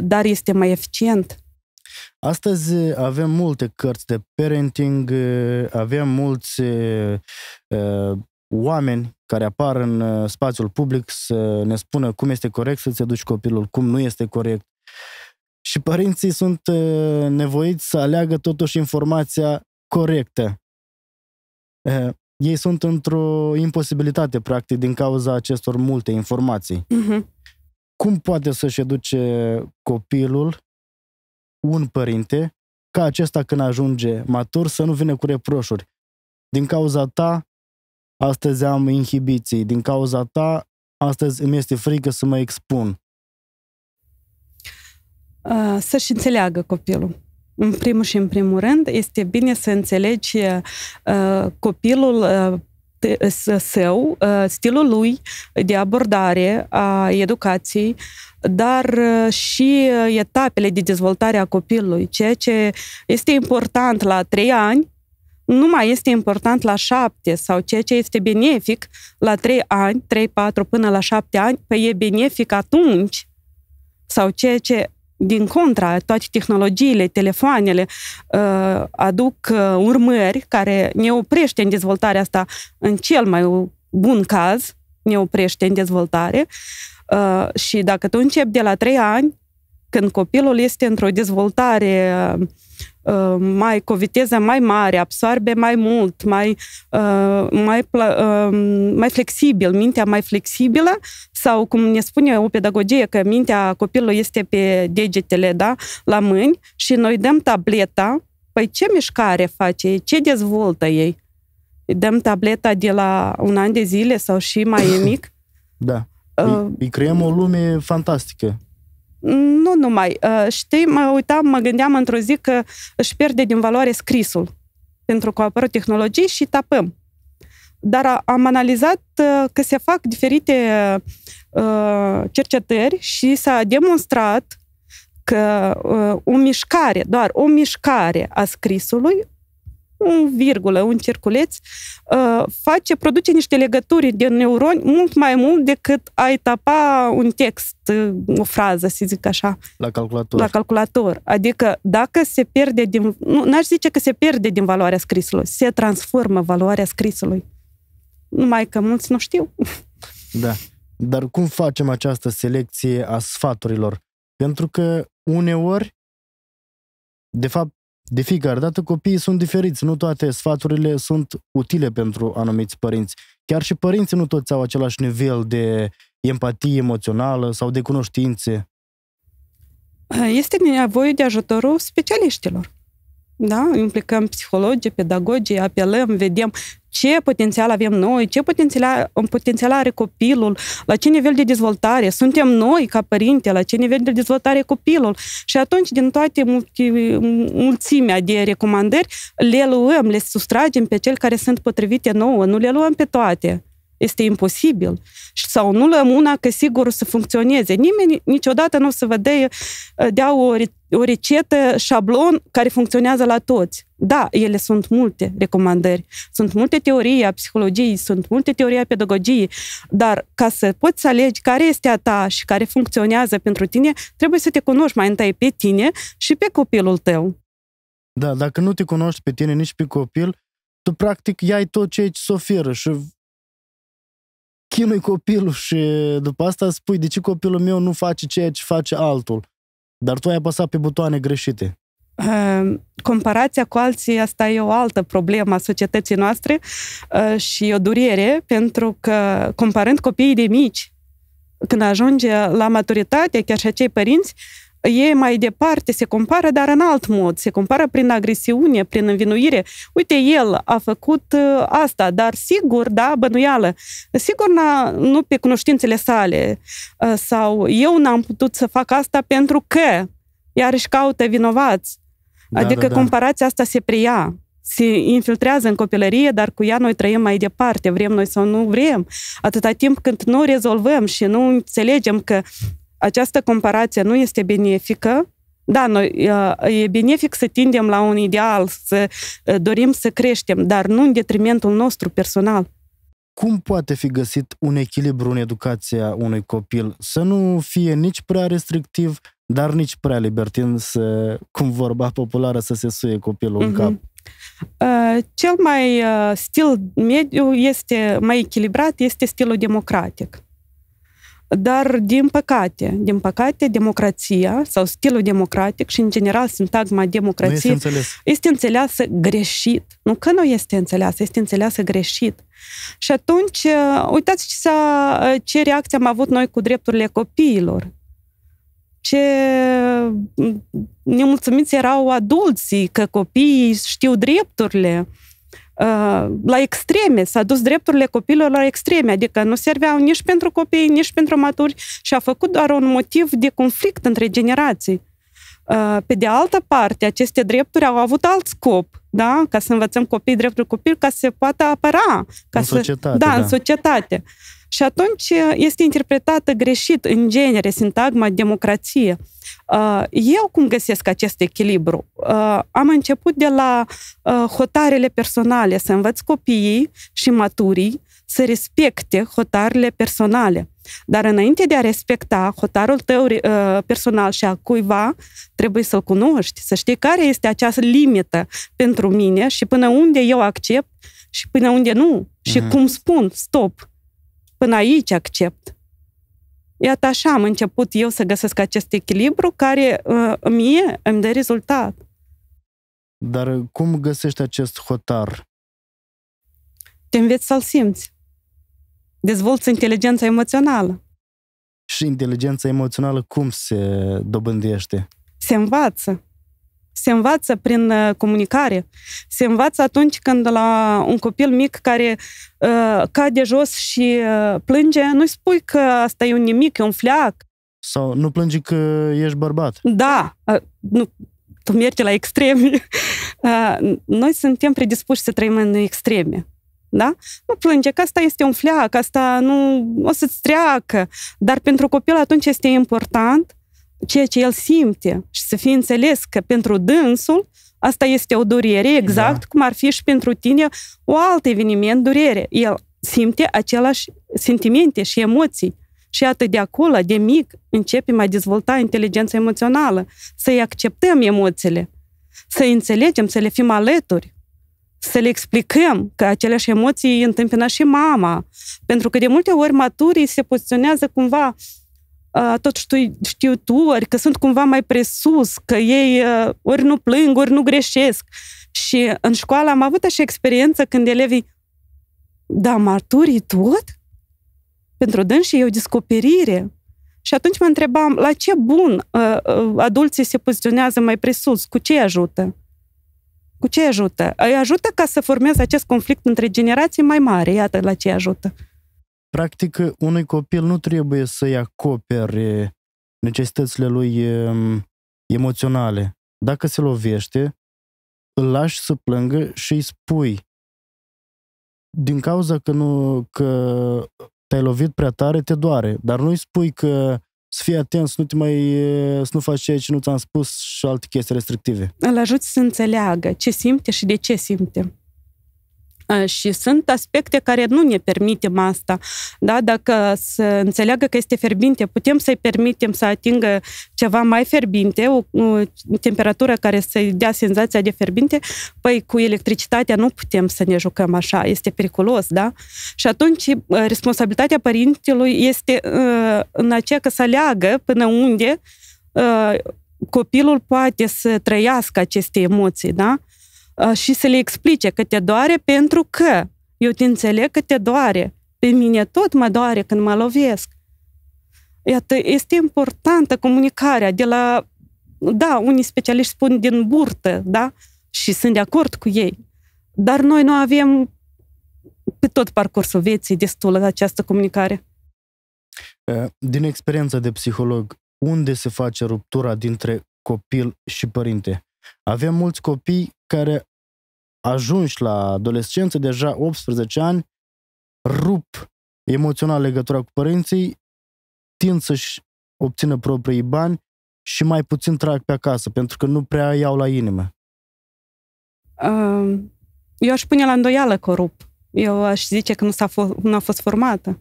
dar este mai eficient Astăzi eh, avem multe cărți de parenting, eh, avem mulți uh, oameni care apar în spațiul public să ne spună cum este corect să-ți educi copilul, cum nu este corect. Și părinții sunt uh, nevoiți să aleagă totuși informația corectă. Ei sunt într-o imposibilitate, practic, din cauza acestor multe informații. Uh-huh. Cum poate să-și educe copilul un părinte ca acesta când ajunge matur să nu vină cu reproșuri. Din cauza ta, astăzi am inhibiții. Din cauza ta, astăzi îmi este frică să mă expun. Să-și înțeleagă copilul. În primul și în primul rând, este bine să înțelegi copilul său, uh, stilul lui de abordare a educației, dar uh, și uh, etapele de dezvoltare a copilului. Ceea ce este important la trei ani nu mai este important la șapte sau ceea ce este benefic la trei ani, trei, patru până la șapte ani, pe păi e benefic atunci sau ceea ce din contra, toate tehnologiile, telefoanele uh, aduc uh, urmări care ne oprește în dezvoltarea asta în cel mai bun caz, ne oprește în dezvoltare. Uh, și dacă tu începi de la trei ani, când copilul este într-o dezvoltare uh, Uh, mai cu o viteză mai mare, absorbe mai mult, mai, uh, mai, uh, mai flexibil, mintea mai flexibilă sau, cum ne spune o pedagogie, că mintea copilului este pe degetele, da, la mâini și noi dăm tableta, păi ce mișcare face ei, ce dezvoltă ei? Dăm tableta de la un an de zile sau și mai mic? Da. Uh, îi, îi creăm o lume fantastică nu numai. Uh, știi, mă uitam, mă gândeam într-o zi că își pierde din valoare scrisul, pentru că au apărut tehnologii și tapăm. Dar am analizat uh, că se fac diferite uh, cercetări și s-a demonstrat că o mișcare, doar o mișcare a scrisului un virgulă, un circuleț, uh, face, produce niște legături de neuroni mult mai mult decât ai tapa un text, uh, o frază, să zic așa. La calculator. La calculator. Adică dacă se pierde din... Nu, n-aș zice că se pierde din valoarea scrisului, se transformă valoarea scrisului. Numai că mulți nu știu. Da. Dar cum facem această selecție a sfaturilor? Pentru că uneori, de fapt, de fiecare dată copiii sunt diferiți, nu toate sfaturile sunt utile pentru anumiți părinți. Chiar și părinții nu toți au același nivel de empatie emoțională sau de cunoștințe. Este nevoie de ajutorul specialiștilor. Da? Implicăm psihologii, pedagogii, apelăm, vedem ce potențial avem noi, ce potențial, potențial are copilul, la ce nivel de dezvoltare suntem noi ca părinte, la ce nivel de dezvoltare copilul. Și atunci, din toate multi, mulțimea de recomandări, le luăm, le sustragem pe cel care sunt potrivite nouă, nu le luăm pe toate este imposibil. Și sau nu lăm una că sigur o să funcționeze. Nimeni niciodată nu o să vă uh, dea, dea o, o recetă, șablon care funcționează la toți. Da, ele sunt multe recomandări, sunt multe teorii a psihologiei, sunt multe teorii a pedagogiei, dar ca să poți să alegi care este a ta și care funcționează pentru tine, trebuie să te cunoști mai întâi pe tine și pe copilul tău. Da, dacă nu te cunoști pe tine, nici pe copil, tu practic iai tot ce îți oferă și chinui copilul și după asta spui de ce copilul meu nu face ceea ce face altul. Dar tu ai apăsat pe butoane greșite. Ehm, comparația cu alții, asta e o altă problemă a societății noastre eh, și o durere, pentru că comparând copiii de mici, când ajunge la maturitate, chiar și acei părinți, e mai departe, se compară, dar în alt mod. Se compară prin agresiune, prin învinuire. Uite, el a făcut uh, asta, dar sigur, da, bănuială. Sigur, nu pe cunoștințele sale. Uh, sau eu n-am putut să fac asta pentru că își caută vinovați. Da, adică da, da. comparația asta se preia se infiltrează în copilărie, dar cu ea noi trăim mai departe, vrem noi sau nu vrem, atâta timp cât nu rezolvăm și nu înțelegem că această comparație nu este benefică, da, noi, uh, e benefic să tindem la un ideal, să uh, dorim să creștem, dar nu în detrimentul nostru personal. Cum poate fi găsit un echilibru în educația unui copil? Să nu fie nici prea restrictiv, dar nici prea libertin să, cum vorba populară, să se suie copilul mm-hmm. în mhm. cap. Uh, cel mai stil mediu este, mai echilibrat, este stilul democratic. Dar, din păcate, din păcate, democrația sau stilul democratic și, în general, sintagma democrație este, este înțeleasă greșit. Nu că nu este înțeleasă, este înțeleasă greșit. Și atunci, uh, uitați ce, uh, ce reacție am avut noi cu drepturile copiilor. Ce mm, nemulțumiți erau adulții că copiii știu drepturile Uh, la extreme, s-a dus drepturile copiilor la extreme, adică nu serveau nici pentru copii, nici pentru maturi și a făcut doar un motiv de conflict între generații. Uh, pe de altă parte, aceste drepturi au avut alt scop, da? ca să învățăm copiii drepturi copil, ca să se poată apăra. Ca în să, societate. Da, da, în societate. Și atunci uh, este interpretată greșit în genere sintagma democrație. Uh, eu cum găsesc acest echilibru? Uh, am început de la uh, hotarele personale, să învăț copiii și maturii să respecte hotarele personale. Dar înainte de a respecta hotarul tău personal și a cuiva, trebuie să-l cunoști, să știi care este această limită pentru mine și până unde eu accept și până unde nu. Și uh-huh. cum spun, stop, până aici accept. Iată așa am început eu să găsesc acest echilibru care uh, mie îmi dă rezultat. Dar uh, cum găsești acest hotar? Te înveți să-l simți. Dezvolți inteligența emoțională. Și inteligența emoțională cum se dobândește? Se învață se învață prin uh, comunicare, se învață atunci când la un copil mic care uh, cade jos și uh, plânge, nu-i spui că asta e un nimic, e un fleac. Sau nu plânge că ești bărbat. Da, uh, nu, tu mergi la extreme. Uh, noi suntem predispuși să trăim în extreme. Da? Nu plânge, că asta este un fleac, asta nu o să-ți treacă. Dar pentru copil atunci este important ceea ce el simte și să fie înțeles că pentru dânsul asta este o durere, exact da. cum ar fi și pentru tine o alt eveniment durere. El simte același sentimente și emoții. Și atât de acolo, de mic, începem a dezvolta inteligența emoțională, să-i acceptăm emoțiile, să înțelegem, să le fim alături, să le explicăm că aceleași emoții îi întâmpină și mama. Pentru că de multe ori maturii se poziționează cumva uh, tot tu, ori că sunt cumva mai presus, că ei ori nu plâng, ori nu greșesc. Și în școală am avut așa experiență când elevii, da, maturii tot? Pentru dânsii e o descoperire. Și atunci mă întrebam, la ce bun uh, uh, adulții se poziționează mai presus? Cu ce ajută? Cu ce ajută? Îi ajută ca să formeze acest conflict între generații mai mari. Iată la ce ajută practic, unui copil nu trebuie să-i acopere necesitățile lui ehm, emoționale. Dacă se lovește, îl lași să plângă și îi spui din cauza că nu că te-ai lovit prea tare, te doare, dar nu îi spui că să fii atent, să nu te mai, să nu faci ceea ce nu ți-am spus și alte chestii restrictive. Îl ajut să înțeleagă ce simte și de ce simte. Și sunt aspecte care nu ne permitem asta. Da? Dacă să înțeleagă că este fierbinte, putem să-i permitem să atingă ceva mai fierbinte, o, o temperatură care să-i dea senzația de fierbinte, păi cu electricitatea nu putem să ne jucăm așa, este periculos, da? Și atunci ă, responsabilitatea părintelui este ă, în aceea că să leagă până unde ă, copilul poate să trăiască aceste emoții, da? și să le explice că te doare pentru că eu te înțeleg că te doare. Pe mine tot mă doare când mă lovesc. Iată, este importantă comunicarea de la, da, unii specialiști spun din burtă, da? Și sunt de acord cu ei. Dar noi nu avem pe tot parcursul vieții destul această comunicare. Din experiența de psiholog, unde se face ruptura dintre copil și părinte? Avem mulți copii care ajungi la adolescență, deja 18 ani, rup emoțional legătura cu părinții, tind să-și obțină proprii bani și mai puțin trag pe acasă, pentru că nu prea iau la inimă. Eu aș pune la îndoială corup. Eu aș zice că nu, s-a fost, nu a fost formată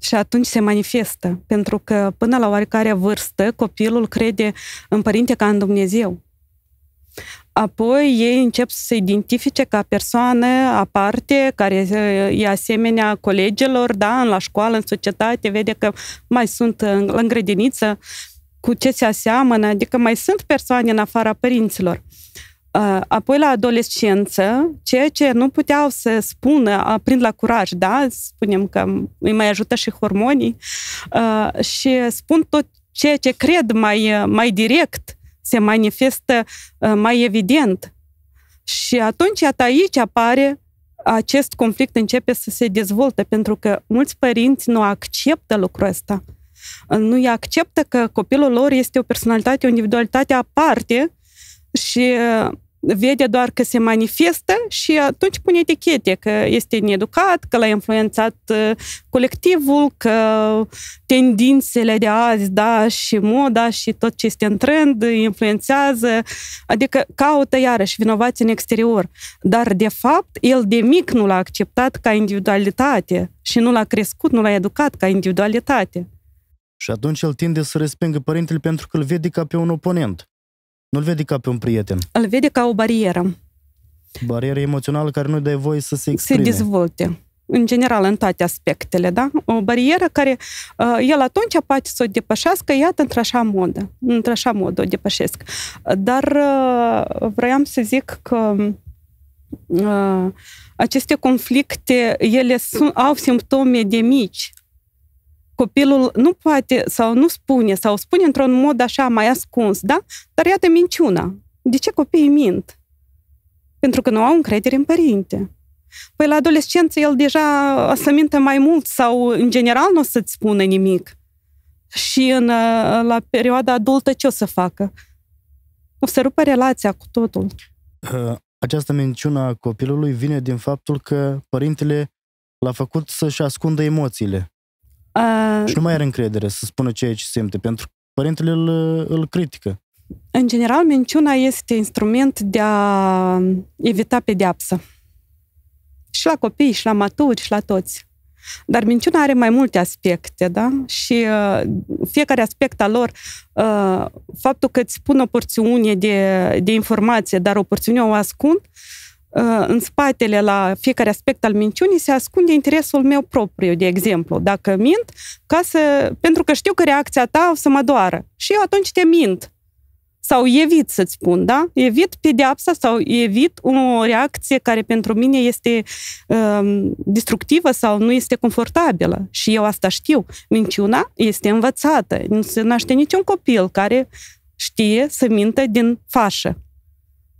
și atunci se manifestă, pentru că până la oarecare vârstă copilul crede în părinte ca în Dumnezeu. Apoi ei încep să se identifice ca persoană aparte, care e asemenea colegilor, da, la școală, în societate, vede că mai sunt în grădiniță, cu ce se aseamănă, adică mai sunt persoane în afara părinților apoi la adolescență, ceea ce nu puteau să spună, aprind la curaj, da? Spunem că îi mai ajută și hormonii și spun tot ceea ce cred mai, mai direct, se manifestă mai evident. Și atunci, aici apare acest conflict începe să se dezvolte, pentru că mulți părinți nu acceptă lucrul ăsta. Nu acceptă că copilul lor este o personalitate, o individualitate aparte și vede doar că se manifestă și atunci pune etichete că este needucat, că l-a influențat uh, colectivul, că tendințele de azi, da, și moda și tot ce este în trend influențează, adică caută iarăși vinovați în exterior. Dar, de fapt, el de mic nu l-a acceptat ca individualitate și nu l-a crescut, nu l-a educat ca individualitate. Și atunci el tinde să respingă părintele pentru că îl vede ca pe un oponent. Nu-l vede ca pe un prieten. Îl vede ca o barieră. Barieră emoțională care nu dă voie să se exprime. Se dezvolte. În general, în toate aspectele, da? O barieră care uh, el atunci poate să o depășească, iată, într-așa mod. Într-așa mod o depășesc. Dar uh, vreau să zic că uh, aceste conflicte, ele sunt, au simptome de mici copilul nu poate sau nu spune sau spune într-un mod așa mai ascuns, da? Dar iată minciuna. De ce copiii mint? Pentru că nu au încredere în părinte. Păi la adolescență el deja o să mintă mai mult sau în general nu o să-ți spună nimic. Și în, uh, la perioada adultă ce o să facă? O să rupă relația cu totul. Uh, această minciună a copilului vine din faptul că părintele l-a făcut să-și ascundă emoțiile. Uh, și nu mai are încredere să spună ceea ce simte, pentru că părintele îl, îl critică. În general, minciuna este instrument de a evita pedeapsă. Și la copii, și la maturi, și la toți. Dar minciuna are mai multe aspecte, da? Și uh, fiecare aspect al lor, uh, faptul că îți spun o porțiune de, de informație, dar o porțiune o ascund, uh, Uh, în spatele la fiecare aspect al minciunii se ascunde interesul meu propriu, de exemplu, dacă mint, ca să, pentru că știu că reacția ta o să mă doară. Și eu atunci te mint. Sau evit să-ți spun, da? Evit pedeapsa sau evit o reacție care pentru mine este um, destructivă sau nu este confortabilă. Și eu asta știu. Minciuna este învățată. Nu se naște niciun copil care știe să mintă din fașă.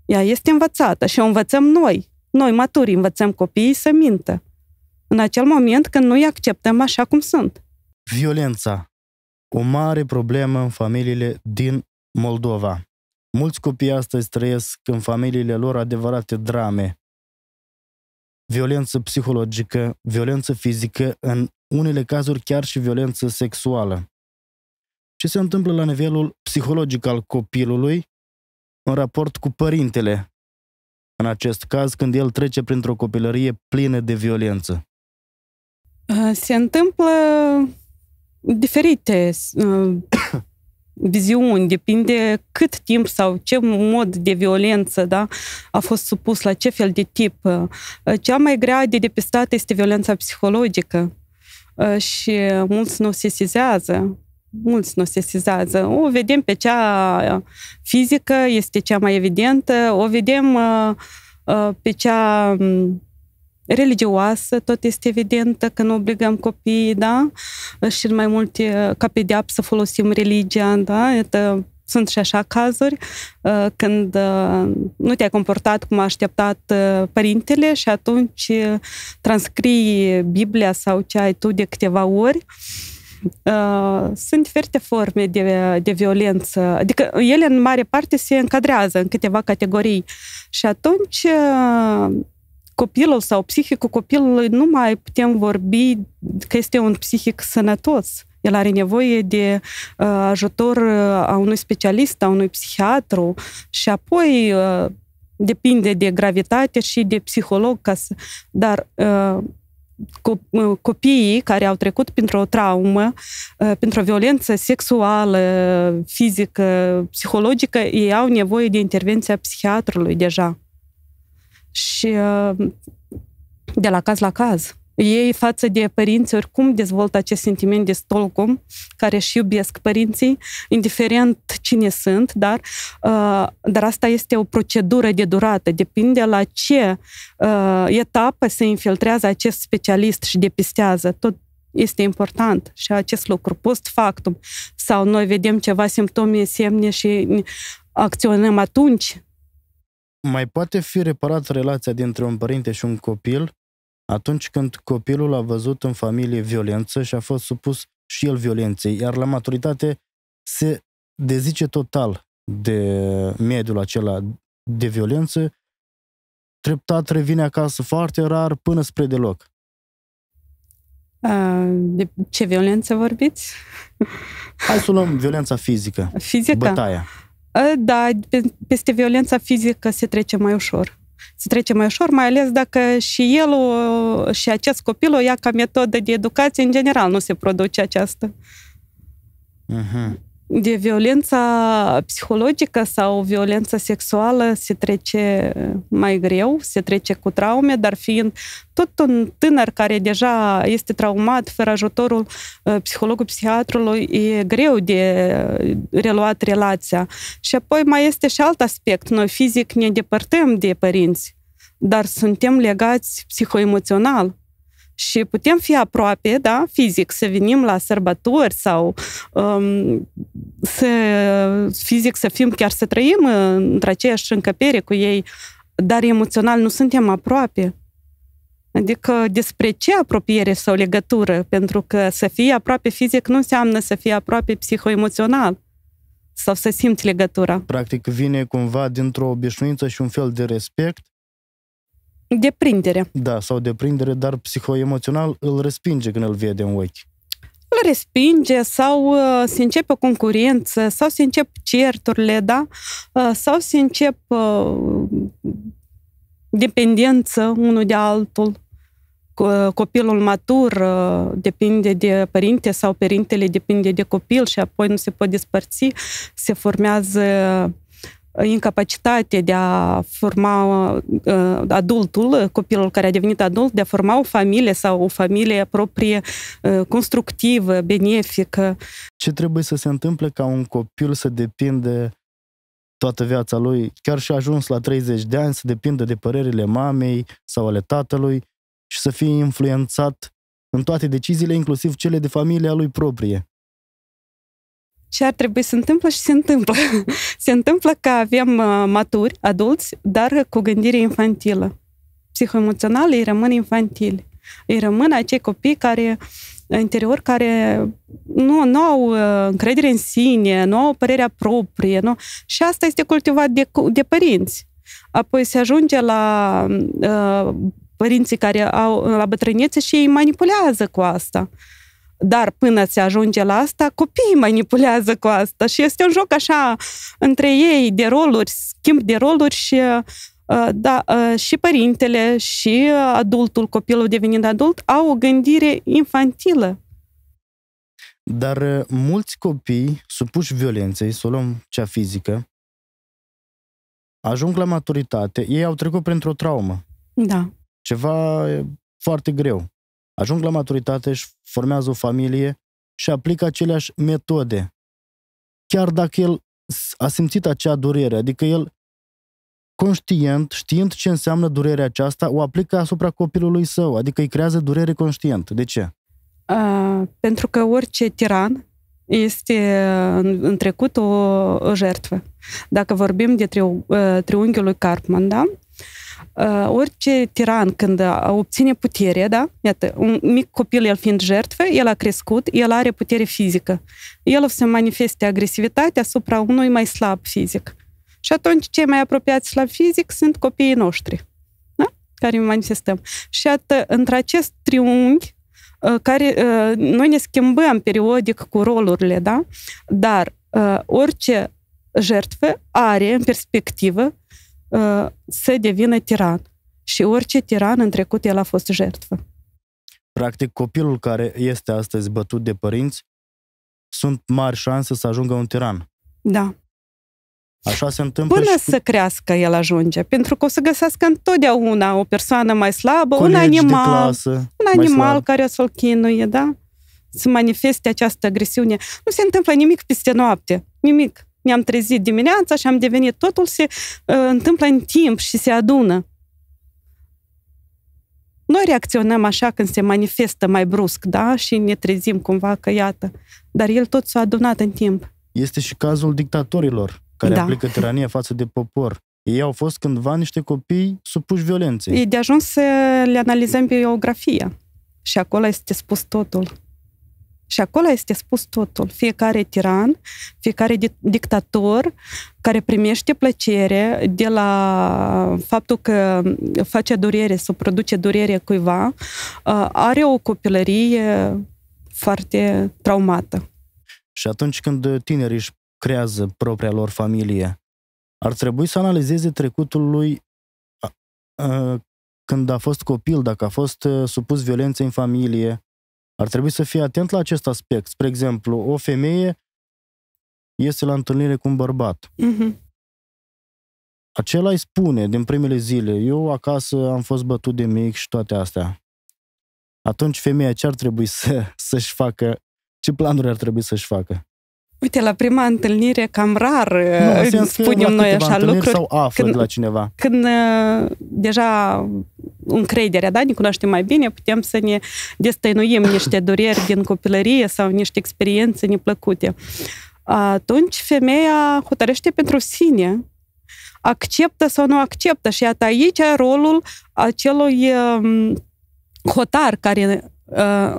Ea este învățată și o învățăm noi. Noi, maturi, învățăm copiii să mintă. În acel moment când nu-i acceptăm așa cum sunt. Violența. O mare problemă în familiile din Moldova. Mulți copii astăzi trăiesc în familiile lor adevărate drame. Violență psihologică, violență fizică, în unele cazuri chiar și violență sexuală. Ce se întâmplă la nivelul psihologic al copilului în raport cu părintele, în acest caz când el trece printr-o copilărie plină de violență? Se întâmplă diferite viziuni, depinde cât timp sau ce mod de violență da, a fost supus, la ce fel de tip. Cea mai grea de depistat este violența psihologică și mulți nu se sizează mulți nu se sizează. O vedem pe cea fizică, este cea mai evidentă, o vedem uh, uh, pe cea mm, religioasă, tot este evidentă că nu obligăm copiii, da? Și mai multe, uh, ca să folosim religia, da? Iată, sunt și așa cazuri când nu te-ai comportat cum a așteptat părintele și atunci transcrii Biblia sau ce ai tu de câteva ori Э, sunt diferite forme de, de violență. Adică ele, în mare parte, se încadrează în câteva categorii. Și atunci, uh, copilul sau psihicul copilului nu mai putem vorbi că este un psihic sănătos. El are nevoie de uh, ajutor uh, a unui specialist, a unui psihiatru și apoi uh, depinde de gravitate și de psiholog. Ca să, dar uh, copiii care au trecut printr-o traumă, uh, printr-o violență sexuală, fizică, psihologică, ei au nevoie de intervenția psihiatrului deja. Și uh, de la caz la caz ei față de părinți oricum dezvoltă acest sentiment de stolcum, care își iubesc părinții, indiferent cine sunt, dar, uh, dar asta este o procedură de durată, depinde la ce uh, etapă se infiltrează acest specialist și depistează. Tot este important și acest lucru, post factum, sau noi vedem ceva simptome, semne și acționăm atunci. Mai poate fi reparat relația dintre un părinte și un copil atunci când copilul a văzut în familie violență și a fost supus și el violenței, iar la maturitate se dezice total de mediul acela de violență, treptat revine acasă foarte rar până spre deloc. De ce violență vorbiți? Hai să luăm violența fizică. Fizică? Bătaia. Da, peste violența fizică se trece mai ușor se trece mai ușor, mai ales dacă și el și acest copil o ia ca metodă de educație, în general nu se produce această. Uh-huh. Mhm de violența psihologică sau violența sexuală se trece mai greu, se trece cu traume, dar fiind tot un tânăr care deja este traumat fără ajutorul uh, psihologului, psihiatrului, e greu de reluat relația. Și apoi mai este și alt aspect. Noi fizic ne depărtăm de părinți, dar suntem legați psihoemoțional și putem fi aproape, da, fizic, să venim la sărbători sau um, să, fizic să fim, chiar să trăim într aceeași încăpere cu ei, dar emoțional nu suntem aproape. Adică despre ce apropiere sau legătură? Pentru că să fii aproape fizic nu înseamnă să fii aproape psihoemoțional sau să simți legătura. Practic vine cumva dintr-o obișnuință și un fel de respect Deprindere. Da, sau deprindere, dar psihoemoțional îl respinge când îl vede în ochi. Îl respinge sau uh, se începe o concurență, sau se încep certurile, da? Uh, sau se încep uh, dependență unul de altul. Uh, copilul matur uh, depinde de părinte sau părintele depinde de copil și apoi nu se pot despărți. Se formează incapacitatea de a forma uh, adultul, copilul care a devenit adult, de a forma o familie sau o familie proprie, uh, constructivă, benefică. Ce trebuie să se întâmple ca un copil să depinde toată viața lui, chiar și ajuns la 30 de ani, să depindă de părerile mamei sau ale tatălui și să fie influențat în toate deciziile, inclusiv cele de familia lui proprie ce ar trebui să întâmplă și se întâmplă. se întâmplă că avem uh, maturi, adulți, dar cu gândire infantilă. Psihoemoțional ei rămân infantili. Îi rămân acei copii care interior care nu, nu au uh, încredere în sine, nu au părerea proprie. Nu? Și asta este cultivat de, de părinți. Apoi se ajunge la uh, părinții care au la bătrânețe și ei manipulează cu asta. Dar până se ajunge la asta, copiii manipulează cu asta și este un joc așa între ei de roluri, schimb de roluri și uh, da, uh, și părintele și adultul, copilul devenind adult, au o gândire infantilă. Dar uh, mulți copii supuși violenței, să o luăm cea fizică, ajung la maturitate, ei au trecut printr-o traumă. Da. Ceva foarte greu ajung la maturitate, își formează o familie și aplică aceleași metode. Chiar dacă el a simțit acea durere, adică el conștient, știind ce înseamnă durerea aceasta, o aplică asupra copilului său, adică îi creează durere conștient. De ce? Uh, pentru că orice tiran este în, în trecut o, o jertfă. Dacă vorbim de uh, triunghiul lui Carpman, da? uh, orice tiran când obține putere, da? Iată, un mic copil, el fiind jertfă, el a crescut, el are putere fizică. El o să manifeste agresivitate asupra unui mai slab fizic. Și atunci cei mai apropiați la fizic sunt copiii noștri, da? care îi manifestăm. Și iată, într-acest triunghi, ă, care ă, noi ne schimbăm periodic cu rolurile, da? Dar orice jertfă are în perspectivă uh, să devină tiran. Și orice tiran în trecut el a fost jertfă. Practic, copilul care este astăzi bătut de părinți, sunt mari șanse să ajungă un tiran. Da. Așa se întâmplă Până și... să crească el ajunge, pentru că o să găsească întotdeauna o persoană mai slabă, Colegi un animal, clasă, un animal care o să-l chinuie, da? Să manifeste această agresiune. Nu se întâmplă nimic peste noapte, nimic mi-am trezit dimineața și am devenit, totul se uh, întâmplă în timp și se adună. Noi reacționăm așa când se manifestă mai brusc, da? Și ne trezim cumva că iată. Dar el tot s-a adunat în timp. Este și cazul dictatorilor care da. aplică tirania față de popor. Ei au fost cândva niște copii supuși violenței. E de ajuns să le analizăm biografia. Și acolo este spus totul. Și acolo este spus totul. Fiecare tiran, fiecare dictator care primește plăcere de la faptul că face durere sau produce durere cuiva, uh, are o copilărie foarte traumată. Și atunci când tinerii își creează propria lor familie, ar trebui să analizeze trecutul lui când a fost copil, dacă a fost uh, supus violenței în familie, ar trebui să fie atent la acest aspect. Spre exemplu, o femeie iese la întâlnire cu un bărbat. Mm-hmm. Acela îi spune din primele zile, eu acasă am fost bătut de mic și toate astea. Atunci femeia ce ar trebui să, să-și facă, ce planuri ar trebui să-și facă? Uite, la prima întâlnire cam rar nu, uh, spunem noi așa lucruri. Sau află când, de la cineva. Când uh, deja încrederea, da, ne cunoaștem mai bine, putem să ne destăinuim niște dureri din copilărie sau niște experiențe neplăcute. Atunci femeia hotărăște pentru sine acceptă sau nu acceptă și iată aici rolul acelui um, hotar care uh,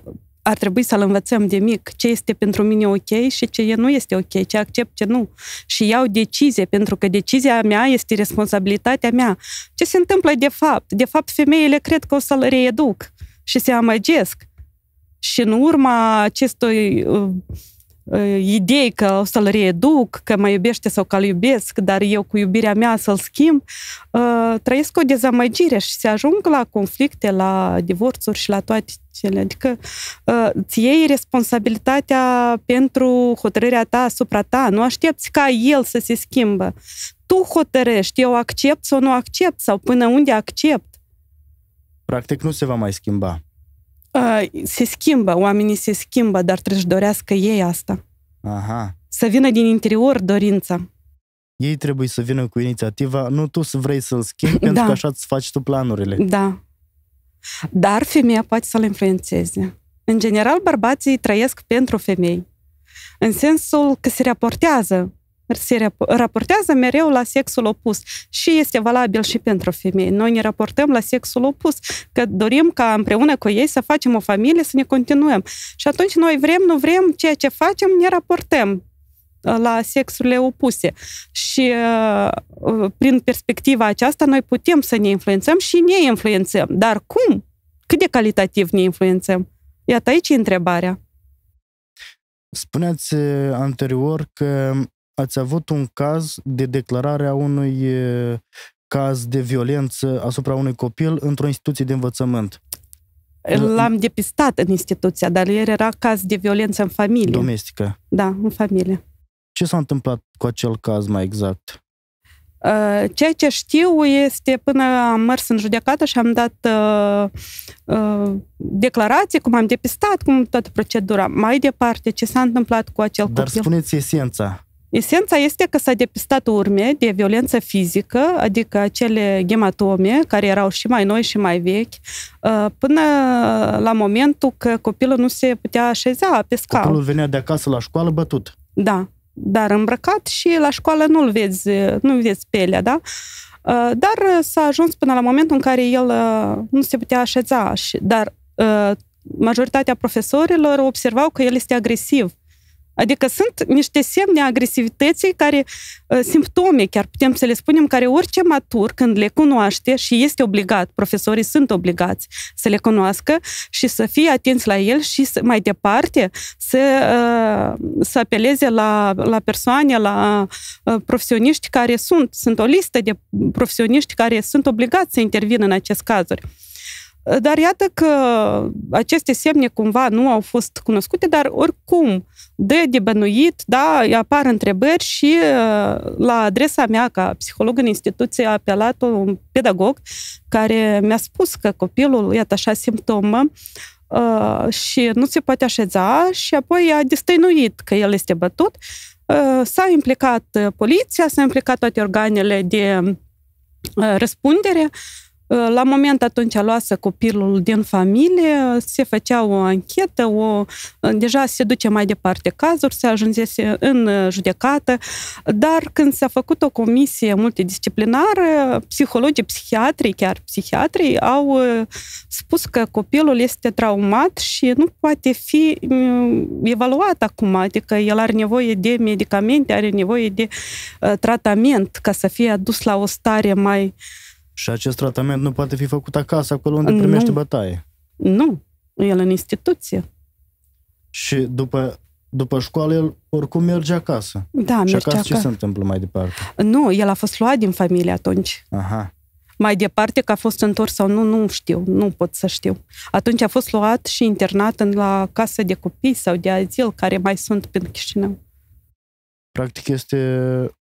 ar trebui să-l învățăm de mic ce este pentru mine ok și ce nu este ok, ce accept, ce nu. Și iau decizie, pentru că decizia mea este responsabilitatea mea. Ce se întâmplă de fapt? De fapt, femeile cred că o să-l reeduc și se amăgesc. Și în urma acestui uh, idei că o să-l reeduc, că mă iubește sau că-l iubesc, dar eu cu iubirea mea să-l schimb, trăiesc o dezamăgire și se ajung la conflicte, la divorțuri și la toate cele. Adică îți iei responsabilitatea pentru hotărârea ta asupra ta. Nu aștepți ca el să se schimbă. Tu hotărăști, eu accept sau nu accept, sau până unde accept. Practic nu se va mai schimba se schimbă, oamenii se schimbă, dar trebuie să dorească ei asta. Aha. Să vină din interior dorința. Ei trebuie să vină cu inițiativa, nu tu să vrei să-l schimbi, da. pentru că așa îți faci tu planurile. Da. Dar femeia poate să-l influențeze. În general, bărbații trăiesc pentru femei. În sensul că se raportează se raportează mereu la sexul opus și este valabil și pentru femei. Noi ne raportăm la sexul opus, că dorim ca împreună cu ei să facem o familie, să ne continuăm. Și atunci noi vrem, nu vrem, ceea ce facem ne raportăm uh, la sexurile opuse. Și uh, uh, prin perspectiva aceasta noi putem să ne influențăm și ne influențăm. Dar cum? Cât de calitativ ne influențăm? Iată aici e întrebarea. Spuneați anterior că ați avut un caz de declarare a unui caz de violență asupra unui copil într-o instituție de învățământ. L-am depistat în instituția, dar el era caz de violență în familie. Domestică. Da, în familie. Ce s-a întâmplat cu acel caz mai exact? Ă, ceea ce știu este până am mers în judecată și am dat uh, uh, declarații, cum am depistat, cum toată procedura. Mai departe, ce s-a întâmplat cu acel Dar copil. Dar spuneți esența. Esența este că s-a depistat urme de violență fizică, adică acele gematome care erau și mai noi și mai vechi, uh, până la momentul că copilul nu se putea așeza pe scaun. Copilul venea de acasă la școală bătut. Da, dar îmbrăcat și la școală nu-l vezi, nu vezi pelea, da? Uh, dar s-a ajuns până la momentul în care el uh, nu se putea așeza, dar majoritatea profesorilor observau că el este agresiv Adică sunt niște semne agresivității care, uh, simptome chiar putem să le spunem, care orice matur când le cunoaște și este obligat, profesorii sunt obligați să le cunoască și să fie atenți la el și să, mai departe să, uh, să apeleze la, la persoane, la uh, profesioniști care sunt, sunt o listă de profesioniști care sunt obligați să intervină în acest cazuri. Dar iată că aceste semne cumva nu au fost cunoscute, dar oricum de debănuit, da, apar întrebări și uh, la adresa mea ca psiholog în instituție a apelat un pedagog care mi-a spus că copilul, iată așa, simptomă, uh, și nu se poate așeza și apoi a destăinuit că el este bătut. Uh, s-a implicat poliția, s-au implicat toate organele de uh, răspundere Ă, la moment atunci luase copilul din familie, se făcea o anchetă, o, ă, deja se duce mai departe cazuri, se ajunsese în ă, judecată, dar când s-a făcut o comisie multidisciplinară, psihologii, psihiatrii, chiar psihiatrii, au spus că copilul este traumat și nu poate fi evaluat acum, adică el are nevoie de medicamente, are nevoie de tratament ca să fie adus la o stare mai uh, și acest tratament nu poate fi făcut acasă, acolo unde nu. primește bătaie. Nu, el în instituție. Și după, după școală, el oricum merge acasă. Da, și merge acasă, acasă ce se întâmplă mai departe? Nu, el a fost luat din familie atunci. Aha. Mai departe că a fost întors sau nu, nu știu, nu pot să știu. Atunci a fost luat și internat în la casă de copii sau de azil, care mai sunt prin Chișinău. Practic este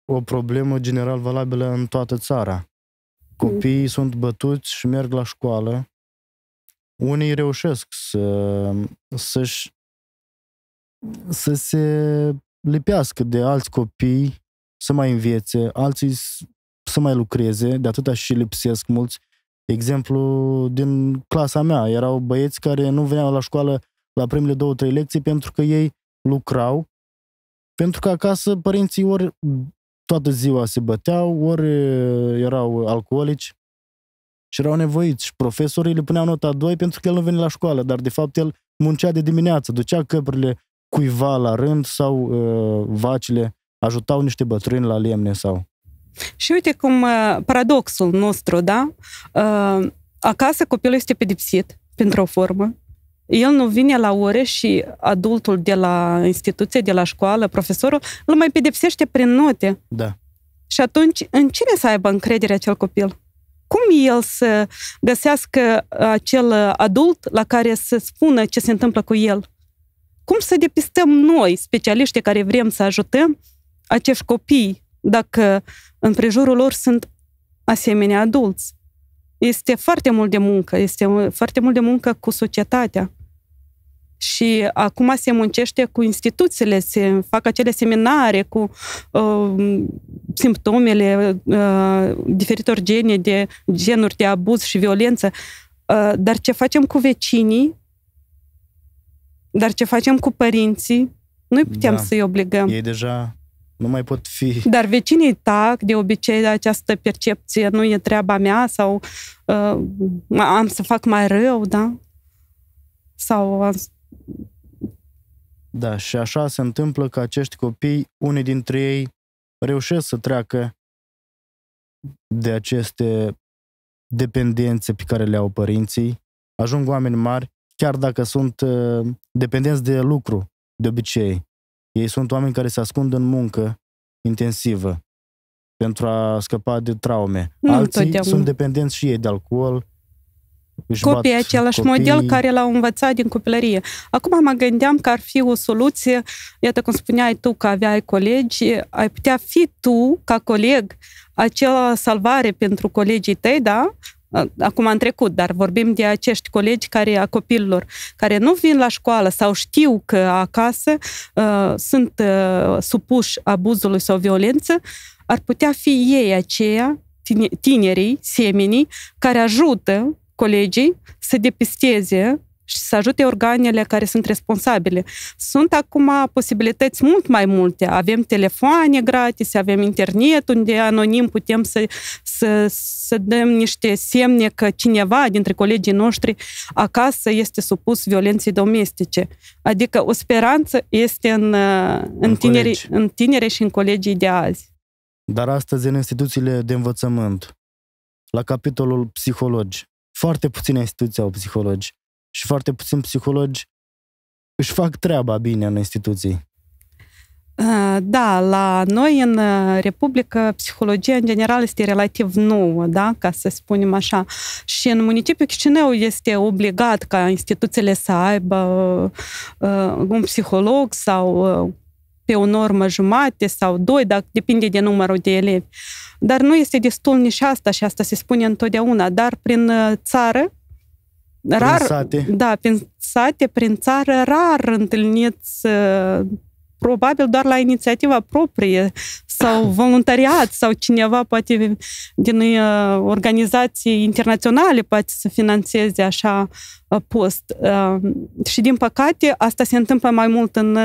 o problemă general valabilă în toată țara. Copiii sunt bătuți și merg la școală. Unii reușesc să, să-și, să se lipească de alți copii, să mai învețe, alții să mai lucreze, de atâta și lipsesc mulți. Exemplu, din clasa mea, erau băieți care nu veneau la școală la primele două, trei lecții pentru că ei lucrau, pentru că acasă părinții ori toată ziua se băteau, ori uh, erau alcoolici și erau nevoiți. Și profesorii le puneau nota 2 pentru că el nu venea la școală, dar de fapt el muncea de dimineață, ducea căprile cuiva la rând sau uh, vacile, ajutau niște bătrâni la lemne sau... Și uite cum uh, paradoxul nostru, da? Uh, acasă copilul este pedepsit pentru o formă, el nu vine la ore și adultul de la instituție, de la școală, profesorul, îl mai pedepsește prin note. Da. Și atunci, în cine să aibă încredere acel copil? Cum el să găsească acel adult la care să spună ce se întâmplă cu el? Cum să depistăm noi, specialiștii care vrem să ajutăm acești copii, dacă în prejurul lor sunt asemenea adulți? Este foarte mult de muncă, este foarte mult de muncă cu societatea și acum se muncește cu instituțiile, se fac acele seminare cu uh, simptomele uh, diferitor gene de, genuri de abuz și violență. Uh, dar ce facem cu vecinii? Dar ce facem cu părinții? Nu-i putem da. să-i obligăm. Ei deja nu mai pot fi. Dar vecinii tac, de obicei, această percepție nu e treaba mea sau uh, am să fac mai rău, da? Sau da, și așa se întâmplă că acești copii, unii dintre ei reușesc să treacă de aceste dependențe pe care le au părinții, ajung oameni mari, chiar dacă sunt uh, dependenți de lucru, de obicei. Ei sunt oameni care se ascund în muncă intensivă pentru a scăpa de traume. Nu Alții sunt dependenți și ei de alcool, copii același copii... model care l-au învățat din copilărie. Acum mă gândeam că ar fi o soluție, iată cum spuneai tu că aveai colegi, ai putea fi tu, ca coleg, acela salvare pentru colegii tăi, da? acum am trecut, dar vorbim de acești colegi care a copiilor, care nu vin la școală sau știu că acasă uh, sunt uh, supuși abuzului sau violență, ar putea fi ei aceia, tinerii, semenii, care ajută colegii să depisteze și să ajute organele care sunt responsabile. Sunt acum posibilități mult mai multe. Avem telefoane gratis, avem internet unde anonim putem să, să, să dăm niște semne că cineva dintre colegii noștri acasă este supus violenței domestice. Adică o speranță este în, uh, în, în, tineri, în tinere și în colegii de azi. Dar astăzi în instituțiile de învățământ, la capitolul psihologi, foarte puține instituții au psihologi și foarte puțini psihologi își fac treaba bine în instituții. Uh, da, la noi în uh, Republică psihologia în general este relativ nouă, da, ca să spunem așa. Și în municipiul Chișinău este obligat ca instituțiile să aibă uh, un psiholog sau uh, pe o normă jumate sau doi, dacă depinde de numărul de elevi. Dar nu este destul nici asta și asta se spune întotdeauna, dar prin uh, țară, rar, prin sate. Da, prin sate, prin țară, rar întâlniți uh, probabil doar la inițiativa proprie sau voluntariat sau cineva poate din uh, organizații internaționale poate să financeze așa uh, post. Uh, și din păcate asta se întâmplă mai mult în,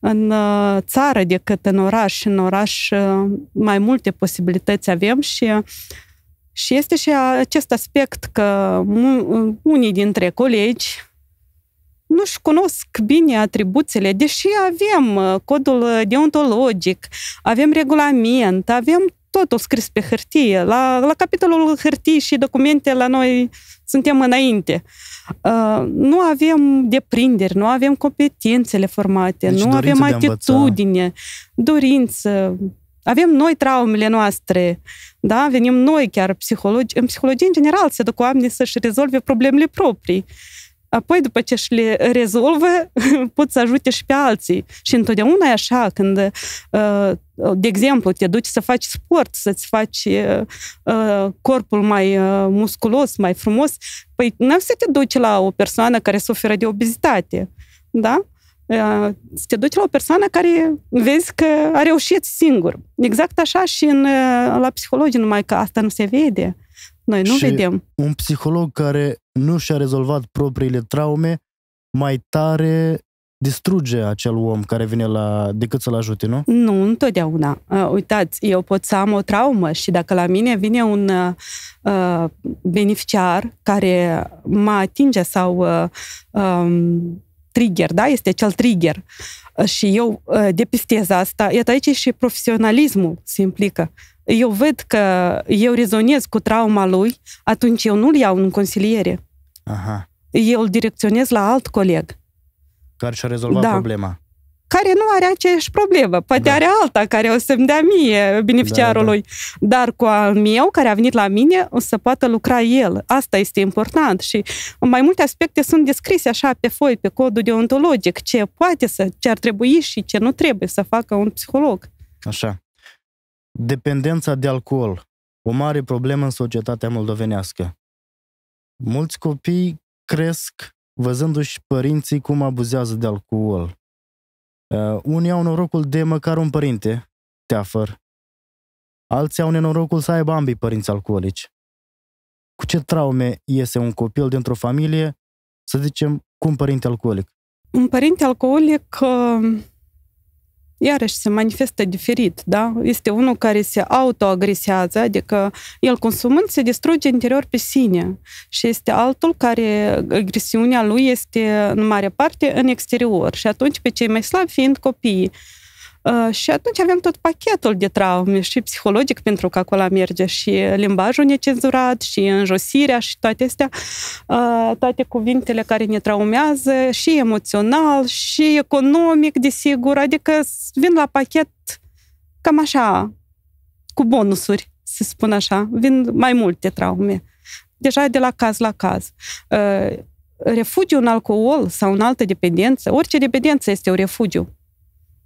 în țară decât în oraș. În oraș mai multe posibilități avem și și este și acest aspect că unii dintre colegi nu-și cunosc bine atribuțiile, deși avem uh, codul deontologic, avem regulament, avem totul scris pe hârtie. La, la capitolul hârtii și documente, la noi suntem înainte. Uh, nu avem deprinderi, nu avem competențele formate, deci nu avem atitudine, dorință. Avem noi traumele noastre, da? Venim noi chiar psihologi. În psihologie, în general, se duc oamenii să-și rezolve problemele proprii. Uh, Apoi, după ce și le rezolvă, pot să ajute și pe alții. Și întotdeauna e așa, când, uh, de exemplu, te duci să faci sport, să-ți faci uh, uh, corpul mai musculos, mai frumos, păi nu să te duci la o persoană care suferă de obezitate, da? Să te duci la o persoană care vezi că a reușit singur. Exact așa și în, la psihologi, numai că asta nu se vede. Noi nu și vedem. un psiholog care nu și-a rezolvat propriile traume, mai tare distruge acel om care vine la, decât să-l ajute, nu? Nu, întotdeauna. Uh, uitați, eu pot să am o traumă și dacă la mine vine un uh, uh beneficiar care mă atinge sau uh, um, trigger, da? Este acel trigger. Uh, și eu uh, depistez asta. Iată aici și profesionalismul se implică. Eu văd că eu rezonez cu trauma lui, atunci eu nu-l iau în consiliere. Aha. Eu îl direcționez la alt coleg. Care și-a rezolvat da. problema. Care nu are aceeași problemă. Poate da. are alta care o să-mi dea mie beneficiarului. Da, da. da. Dar cu al meu, care a venit la mine, o să poată lucra el. Asta este important. Și mai multe aspecte sunt descrise așa pe foi, pe codul deontologic. Ce poate să, ce ar trebui și ce nu trebuie să facă un psiholog. Așa. Dependența de alcool. O mare problemă în societatea moldovenească. Mulți copii cresc văzându-și părinții cum abuzează de alcool. Uh, unii au norocul de măcar un părinte teafăr. Alții au nenorocul să aibă ambii părinți alcoolici. Cu ce traume iese un copil dintr-o familie, să zicem, cu un părinte alcoolic? Un părinte alcoolic uh iarăși se manifestă diferit, da? Este unul care se autoagresează, adică el consumând se distruge interior pe sine și este altul care agresiunea lui este în mare parte în exterior și atunci pe cei mai slabi fiind copiii. Uh, și atunci avem tot pachetul de traume și psihologic, pentru că acolo merge și limbajul necenzurat și înjosirea și toate astea, uh, toate cuvintele care ne traumează și emoțional și economic, desigur, adică vin la pachet cam așa, cu bonusuri, să spun așa, vin mai multe traume. Deja de la caz la caz. Uh, refugiu în alcool sau în altă dependență, orice dependență este un refugiu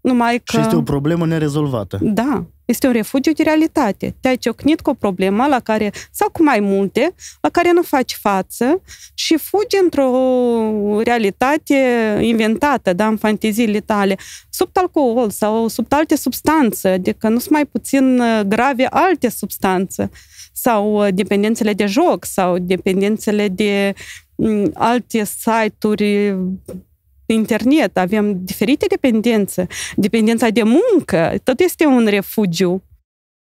numai că... Și este o problemă nerezolvată. Da, este un refugiu de realitate. Te-ai ciocnit cu o problemă la care, sau cu mai multe, la care nu faci față și fugi într-o realitate inventată, da, în fanteziile tale, sub alcool sau sub alte substanțe, adică nu sunt mai puțin uh, grave alte substanțe sau uh, dependențele de joc sau dependențele de mm, alte site-uri internet, avem diferite dependențe. Dependența de muncă, tot este un refugiu.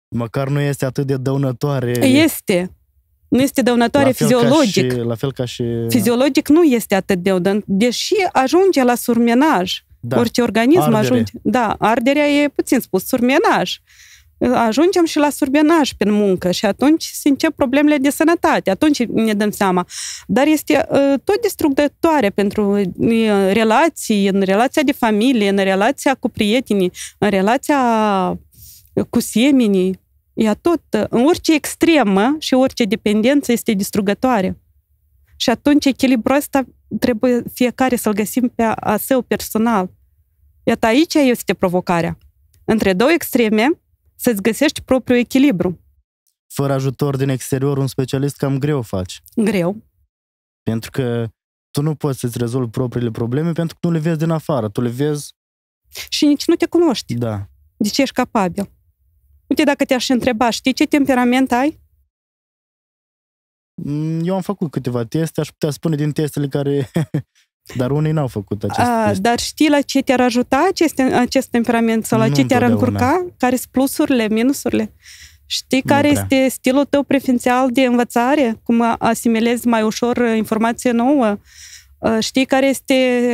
Măcar nu este atât de dăunătoare. Este. Nu este dăunătoare la fiziologic. și, la fel ca și... Fiziologic nu este atât de dăunătoare, deși ajunge la surmenaj. Da. Orice organism Ardere. ajunge... Da, arderea e puțin spus, surmenaj ajungem și la surbenaj prin muncă și atunci se încep problemele de sănătate, atunci ne dăm seama. Dar este ă, tot distrugătoare pentru ă, relații, în relația de familie, în relația cu prietenii, în relația cu semenii. Ea tot, în orice extremă și orice dependență este distrugătoare. Și atunci echilibrul ăsta trebuie fiecare să-l găsim pe a său personal. Iată, aici este provocarea. Între două extreme, să-ți găsești propriul echilibru. Fără ajutor din exterior, un specialist cam greu faci. Greu. Pentru că tu nu poți să-ți rezolvi propriile probleme pentru că nu le vezi din afară, tu le vezi... Și nici nu te cunoști. Da. Deci ești capabil. Uite, dacă te-aș întreba, știi ce temperament ai? Mm, eu am făcut câteva teste, aș putea spune din testele care Dar unii n-au făcut acest A, Dar știi la ce te-ar ajuta acest, acest temperament sau la nu ce te-ar încurca? Care sunt plusurile, minusurile? Știi nu care prea. este stilul tău preferențial de învățare? Cum asimilezi mai ușor informație nouă? Știi care este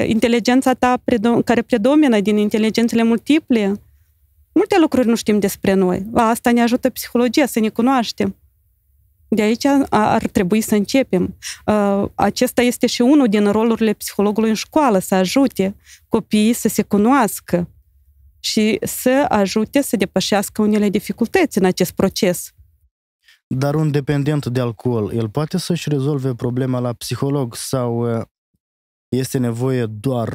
inteligența ta care predomină din inteligențele multiple? Multe lucruri nu știm despre noi. La asta ne ajută psihologia să ne cunoaștem. De aici ar trebui să începem. Acesta este și unul din rolurile psihologului în școală, să ajute copiii să se cunoască și să ajute să depășească unele dificultăți în acest proces. Dar un dependent de alcool, el poate să-și rezolve problema la psiholog sau este nevoie doar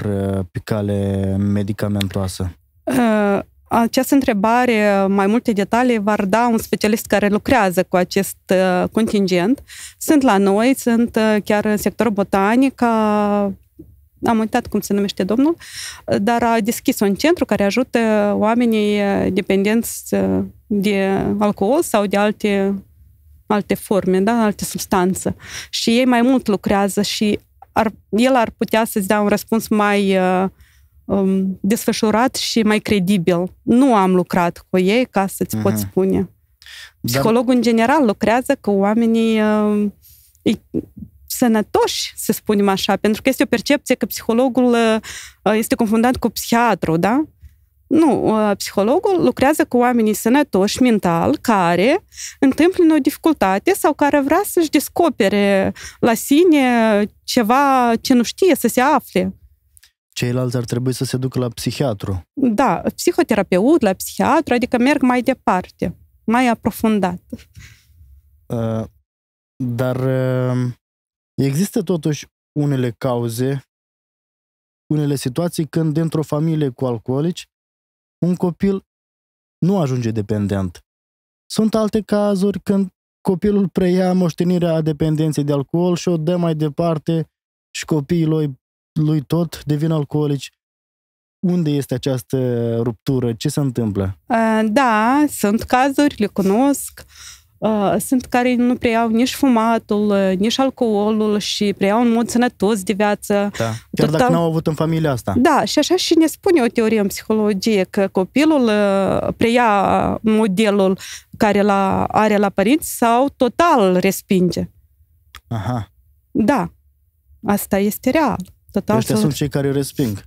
pe cale medicamentoasă? Această întrebare, mai multe detalii, va da un specialist care lucrează cu acest uh, contingent. Sunt la noi, sunt uh, chiar în sectorul botanic, am uitat cum se numește domnul, dar a deschis un centru care ajută oamenii uh, dependenți de alcool sau de alte, alte forme, da? alte substanțe. Și ei mai mult lucrează și ar, el ar putea să-ți dea un răspuns mai uh, um, desfășurat și mai credibil. Nu am lucrat cu ei, ca să-ți uh-huh. pot mhm. spune. Psihologul, Dar... în general, lucrează cu oamenii uh, e, sănătoși, să spunem așa, pentru că este o percepție că psihologul uh, este confundat cu psihiatru, da? Nu, uh, psihologul lucrează cu oamenii sănătoși mental care întâmplă o dificultate sau care vrea să-și descopere la sine ceva ce nu știe să se afle ceilalți ar trebui să se ducă la psihiatru. Da, psihoterapeut, la psihiatru, adică merg mai departe, mai aprofundat. Uh, dar uh, există totuși unele cauze, unele situații când dintr-o familie cu alcoolici, un copil nu ajunge dependent. Sunt alte cazuri când copilul preia moștenirea dependenței de alcool și o dă mai departe și lui lui tot devin alcoolici. Unde este această ruptură? Ce se întâmplă? Da, sunt cazuri, le cunosc. Sunt care nu preiau nici fumatul, nici alcoolul și preiau în mod sănătos de viață. Da. Chiar Total... dacă n-au avut în familia asta. Da, și așa și ne spune o teorie în psihologie că copilul preia modelul care la, are la părinți sau total respinge. Aha. Da, asta este real stăteau... Ăștia sunt cei care resping.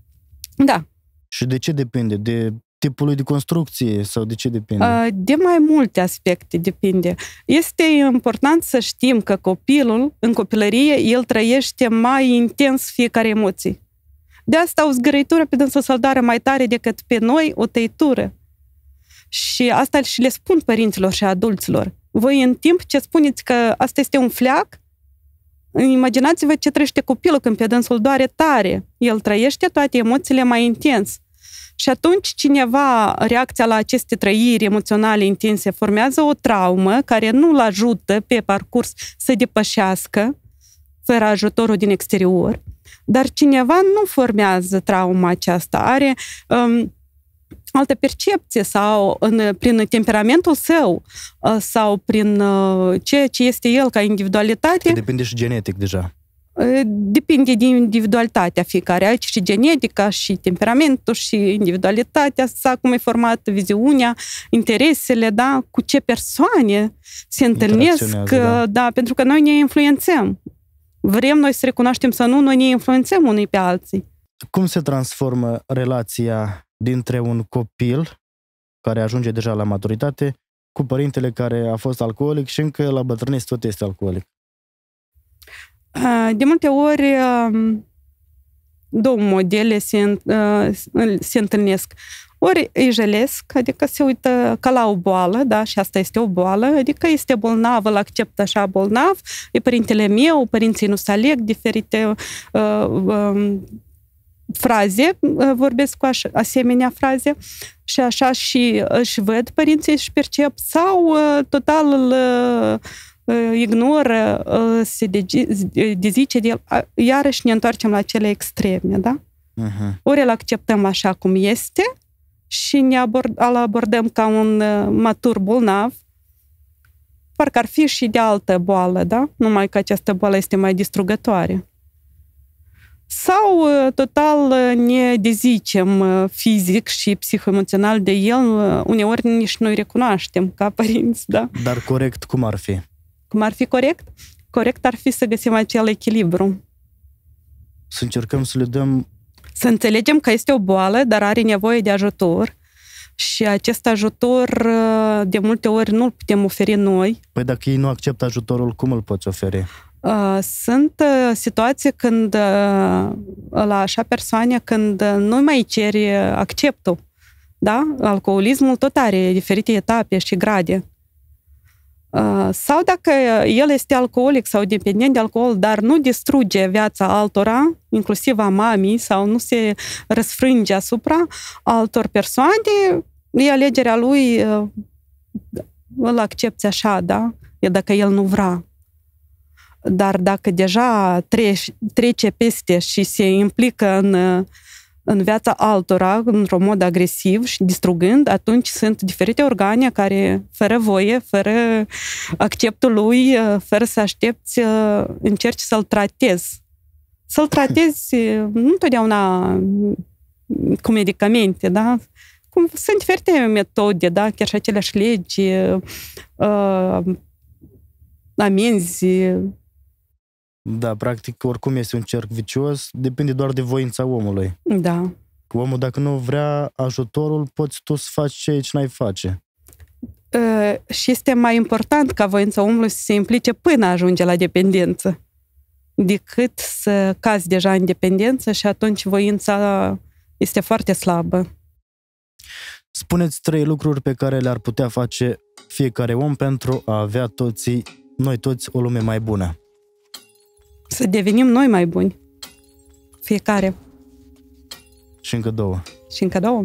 Da. Și de ce depinde? De tipul lui de construcție sau de ce depinde? Uh, de mai multe aspecte depinde. Este important să știm că copilul, în copilărie, el trăiește mai intens fiecare emoție. De asta o zgâritură pe dânsă să mai tare decât pe noi o tăitură. Și asta și le spun părinților și adulților. Voi în timp ce spuneți că asta este un fleac, Imaginați-vă ce trăiește copilul când pe dânsul doare tare. El trăiește toate emoțiile mai intens. Și atunci cineva, reacția la aceste trăiri emoționale intense, formează o traumă care nu-l ajută pe parcurs să depășească fără ajutorul din exterior. Dar cineva nu formează trauma aceasta, are um, altă percepție sau în, prin temperamentul său uh, sau prin uh, ceea ce este el ca individualitate. Că depinde și genetic deja. Uh, depinde de individualitatea fiecare, aici și genetica, și temperamentul, și individualitatea sa, cum e format viziunea, interesele, da, cu ce persoane se întâlnesc, da. da, pentru că noi ne influențăm. Vrem noi să recunoaștem sau nu, noi ne influențăm unii pe alții. Cum se transformă relația dintre un copil care ajunge deja la maturitate cu părintele care a fost alcoolic și încă la bătrânesc tot este alcoolic? De multe ori um, două modele se, uh, se întâlnesc. Ori îi jelesc, adică se uită ca la o boală, da, și asta este o boală, adică este bolnav, îl acceptă așa bolnav, e părintele meu, părinții nu se aleg, diferite uh, uh, fraze, uh, vorbesc cu aș, asemenea fraze și așa și își văd părinții și percep sau uh, total îl uh, ignoră, se dezice de el. Iarăși ne întoarcem la cele extreme, da? Uh-huh. Ori îl acceptăm așa cum este și ne abord, îl abordăm ca un matur bolnav, parcă ar fi și de altă boală, da? Numai că această boală este mai distrugătoare sau uh, total uh, ne dezicem uh, fizic și psihoemoțional de el, uneori nici noi recunoaștem ca părinți, da? Dar corect cum ar fi? Cum ar fi corect? Corect ar fi să găsim acel echilibru. Să încercăm să le dăm... Să înțelegem că este o boală, dar are nevoie de ajutor. Și acest ajutor, de multe ori, nu-l putem oferi noi. Păi dacă ei nu acceptă ajutorul, cum îl poți oferi? Ă, sunt ă, situații când ă, la așa persoane când nu mai ceri acceptul. Da? Alcoolismul tot are diferite etape și grade. Sau dacă el este alcoolic sau dependent de alcool, dar nu distruge viața altora, inclusiv a mamei, sau nu se răsfrânge asupra altor persoane, e alegerea lui, îl accepte așa, da? E dacă el nu vrea. Dar dacă deja treci, trece peste și se implică în, în viața altora într-un mod agresiv și distrugând, atunci sunt diferite organe care, fără voie, fără acceptul lui, fără să aștepți, încerci să-l tratezi. Să-l tratezi nu întotdeauna cu medicamente, da? Cum, sunt diferite metode, da? Chiar și aceleași legi, uh, amenzi, da, practic, oricum este un cerc vicios, depinde doar de voința omului. Da. Că omul, dacă nu vrea ajutorul, poți tu să faci ce aici n-ai face. Uh, și este mai important ca voința omului să se implice până ajunge la dependență decât să cazi deja în dependență și atunci voința este foarte slabă. Spuneți trei lucruri pe care le-ar putea face fiecare om pentru a avea toții, noi toți, o lume mai bună. Să devenim noi mai buni. Fiecare. Și încă două. Și încă două.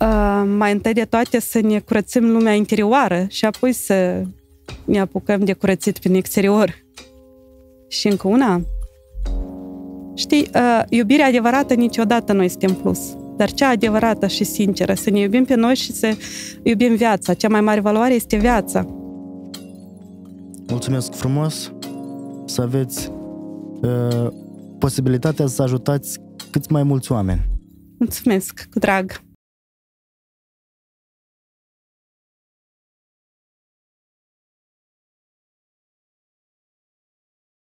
Uh, mai întâi de toate să ne curățim lumea interioară și apoi să ne apucăm de curățit prin exterior. Și încă una. Știi, uh, iubirea adevărată niciodată nu este în plus, dar cea adevărată și sinceră, să ne iubim pe noi și să iubim viața. Cea mai mare valoare este viața. Mulțumesc frumos! să aveți uh, posibilitatea să ajutați cât mai mulți oameni. Mulțumesc, cu drag!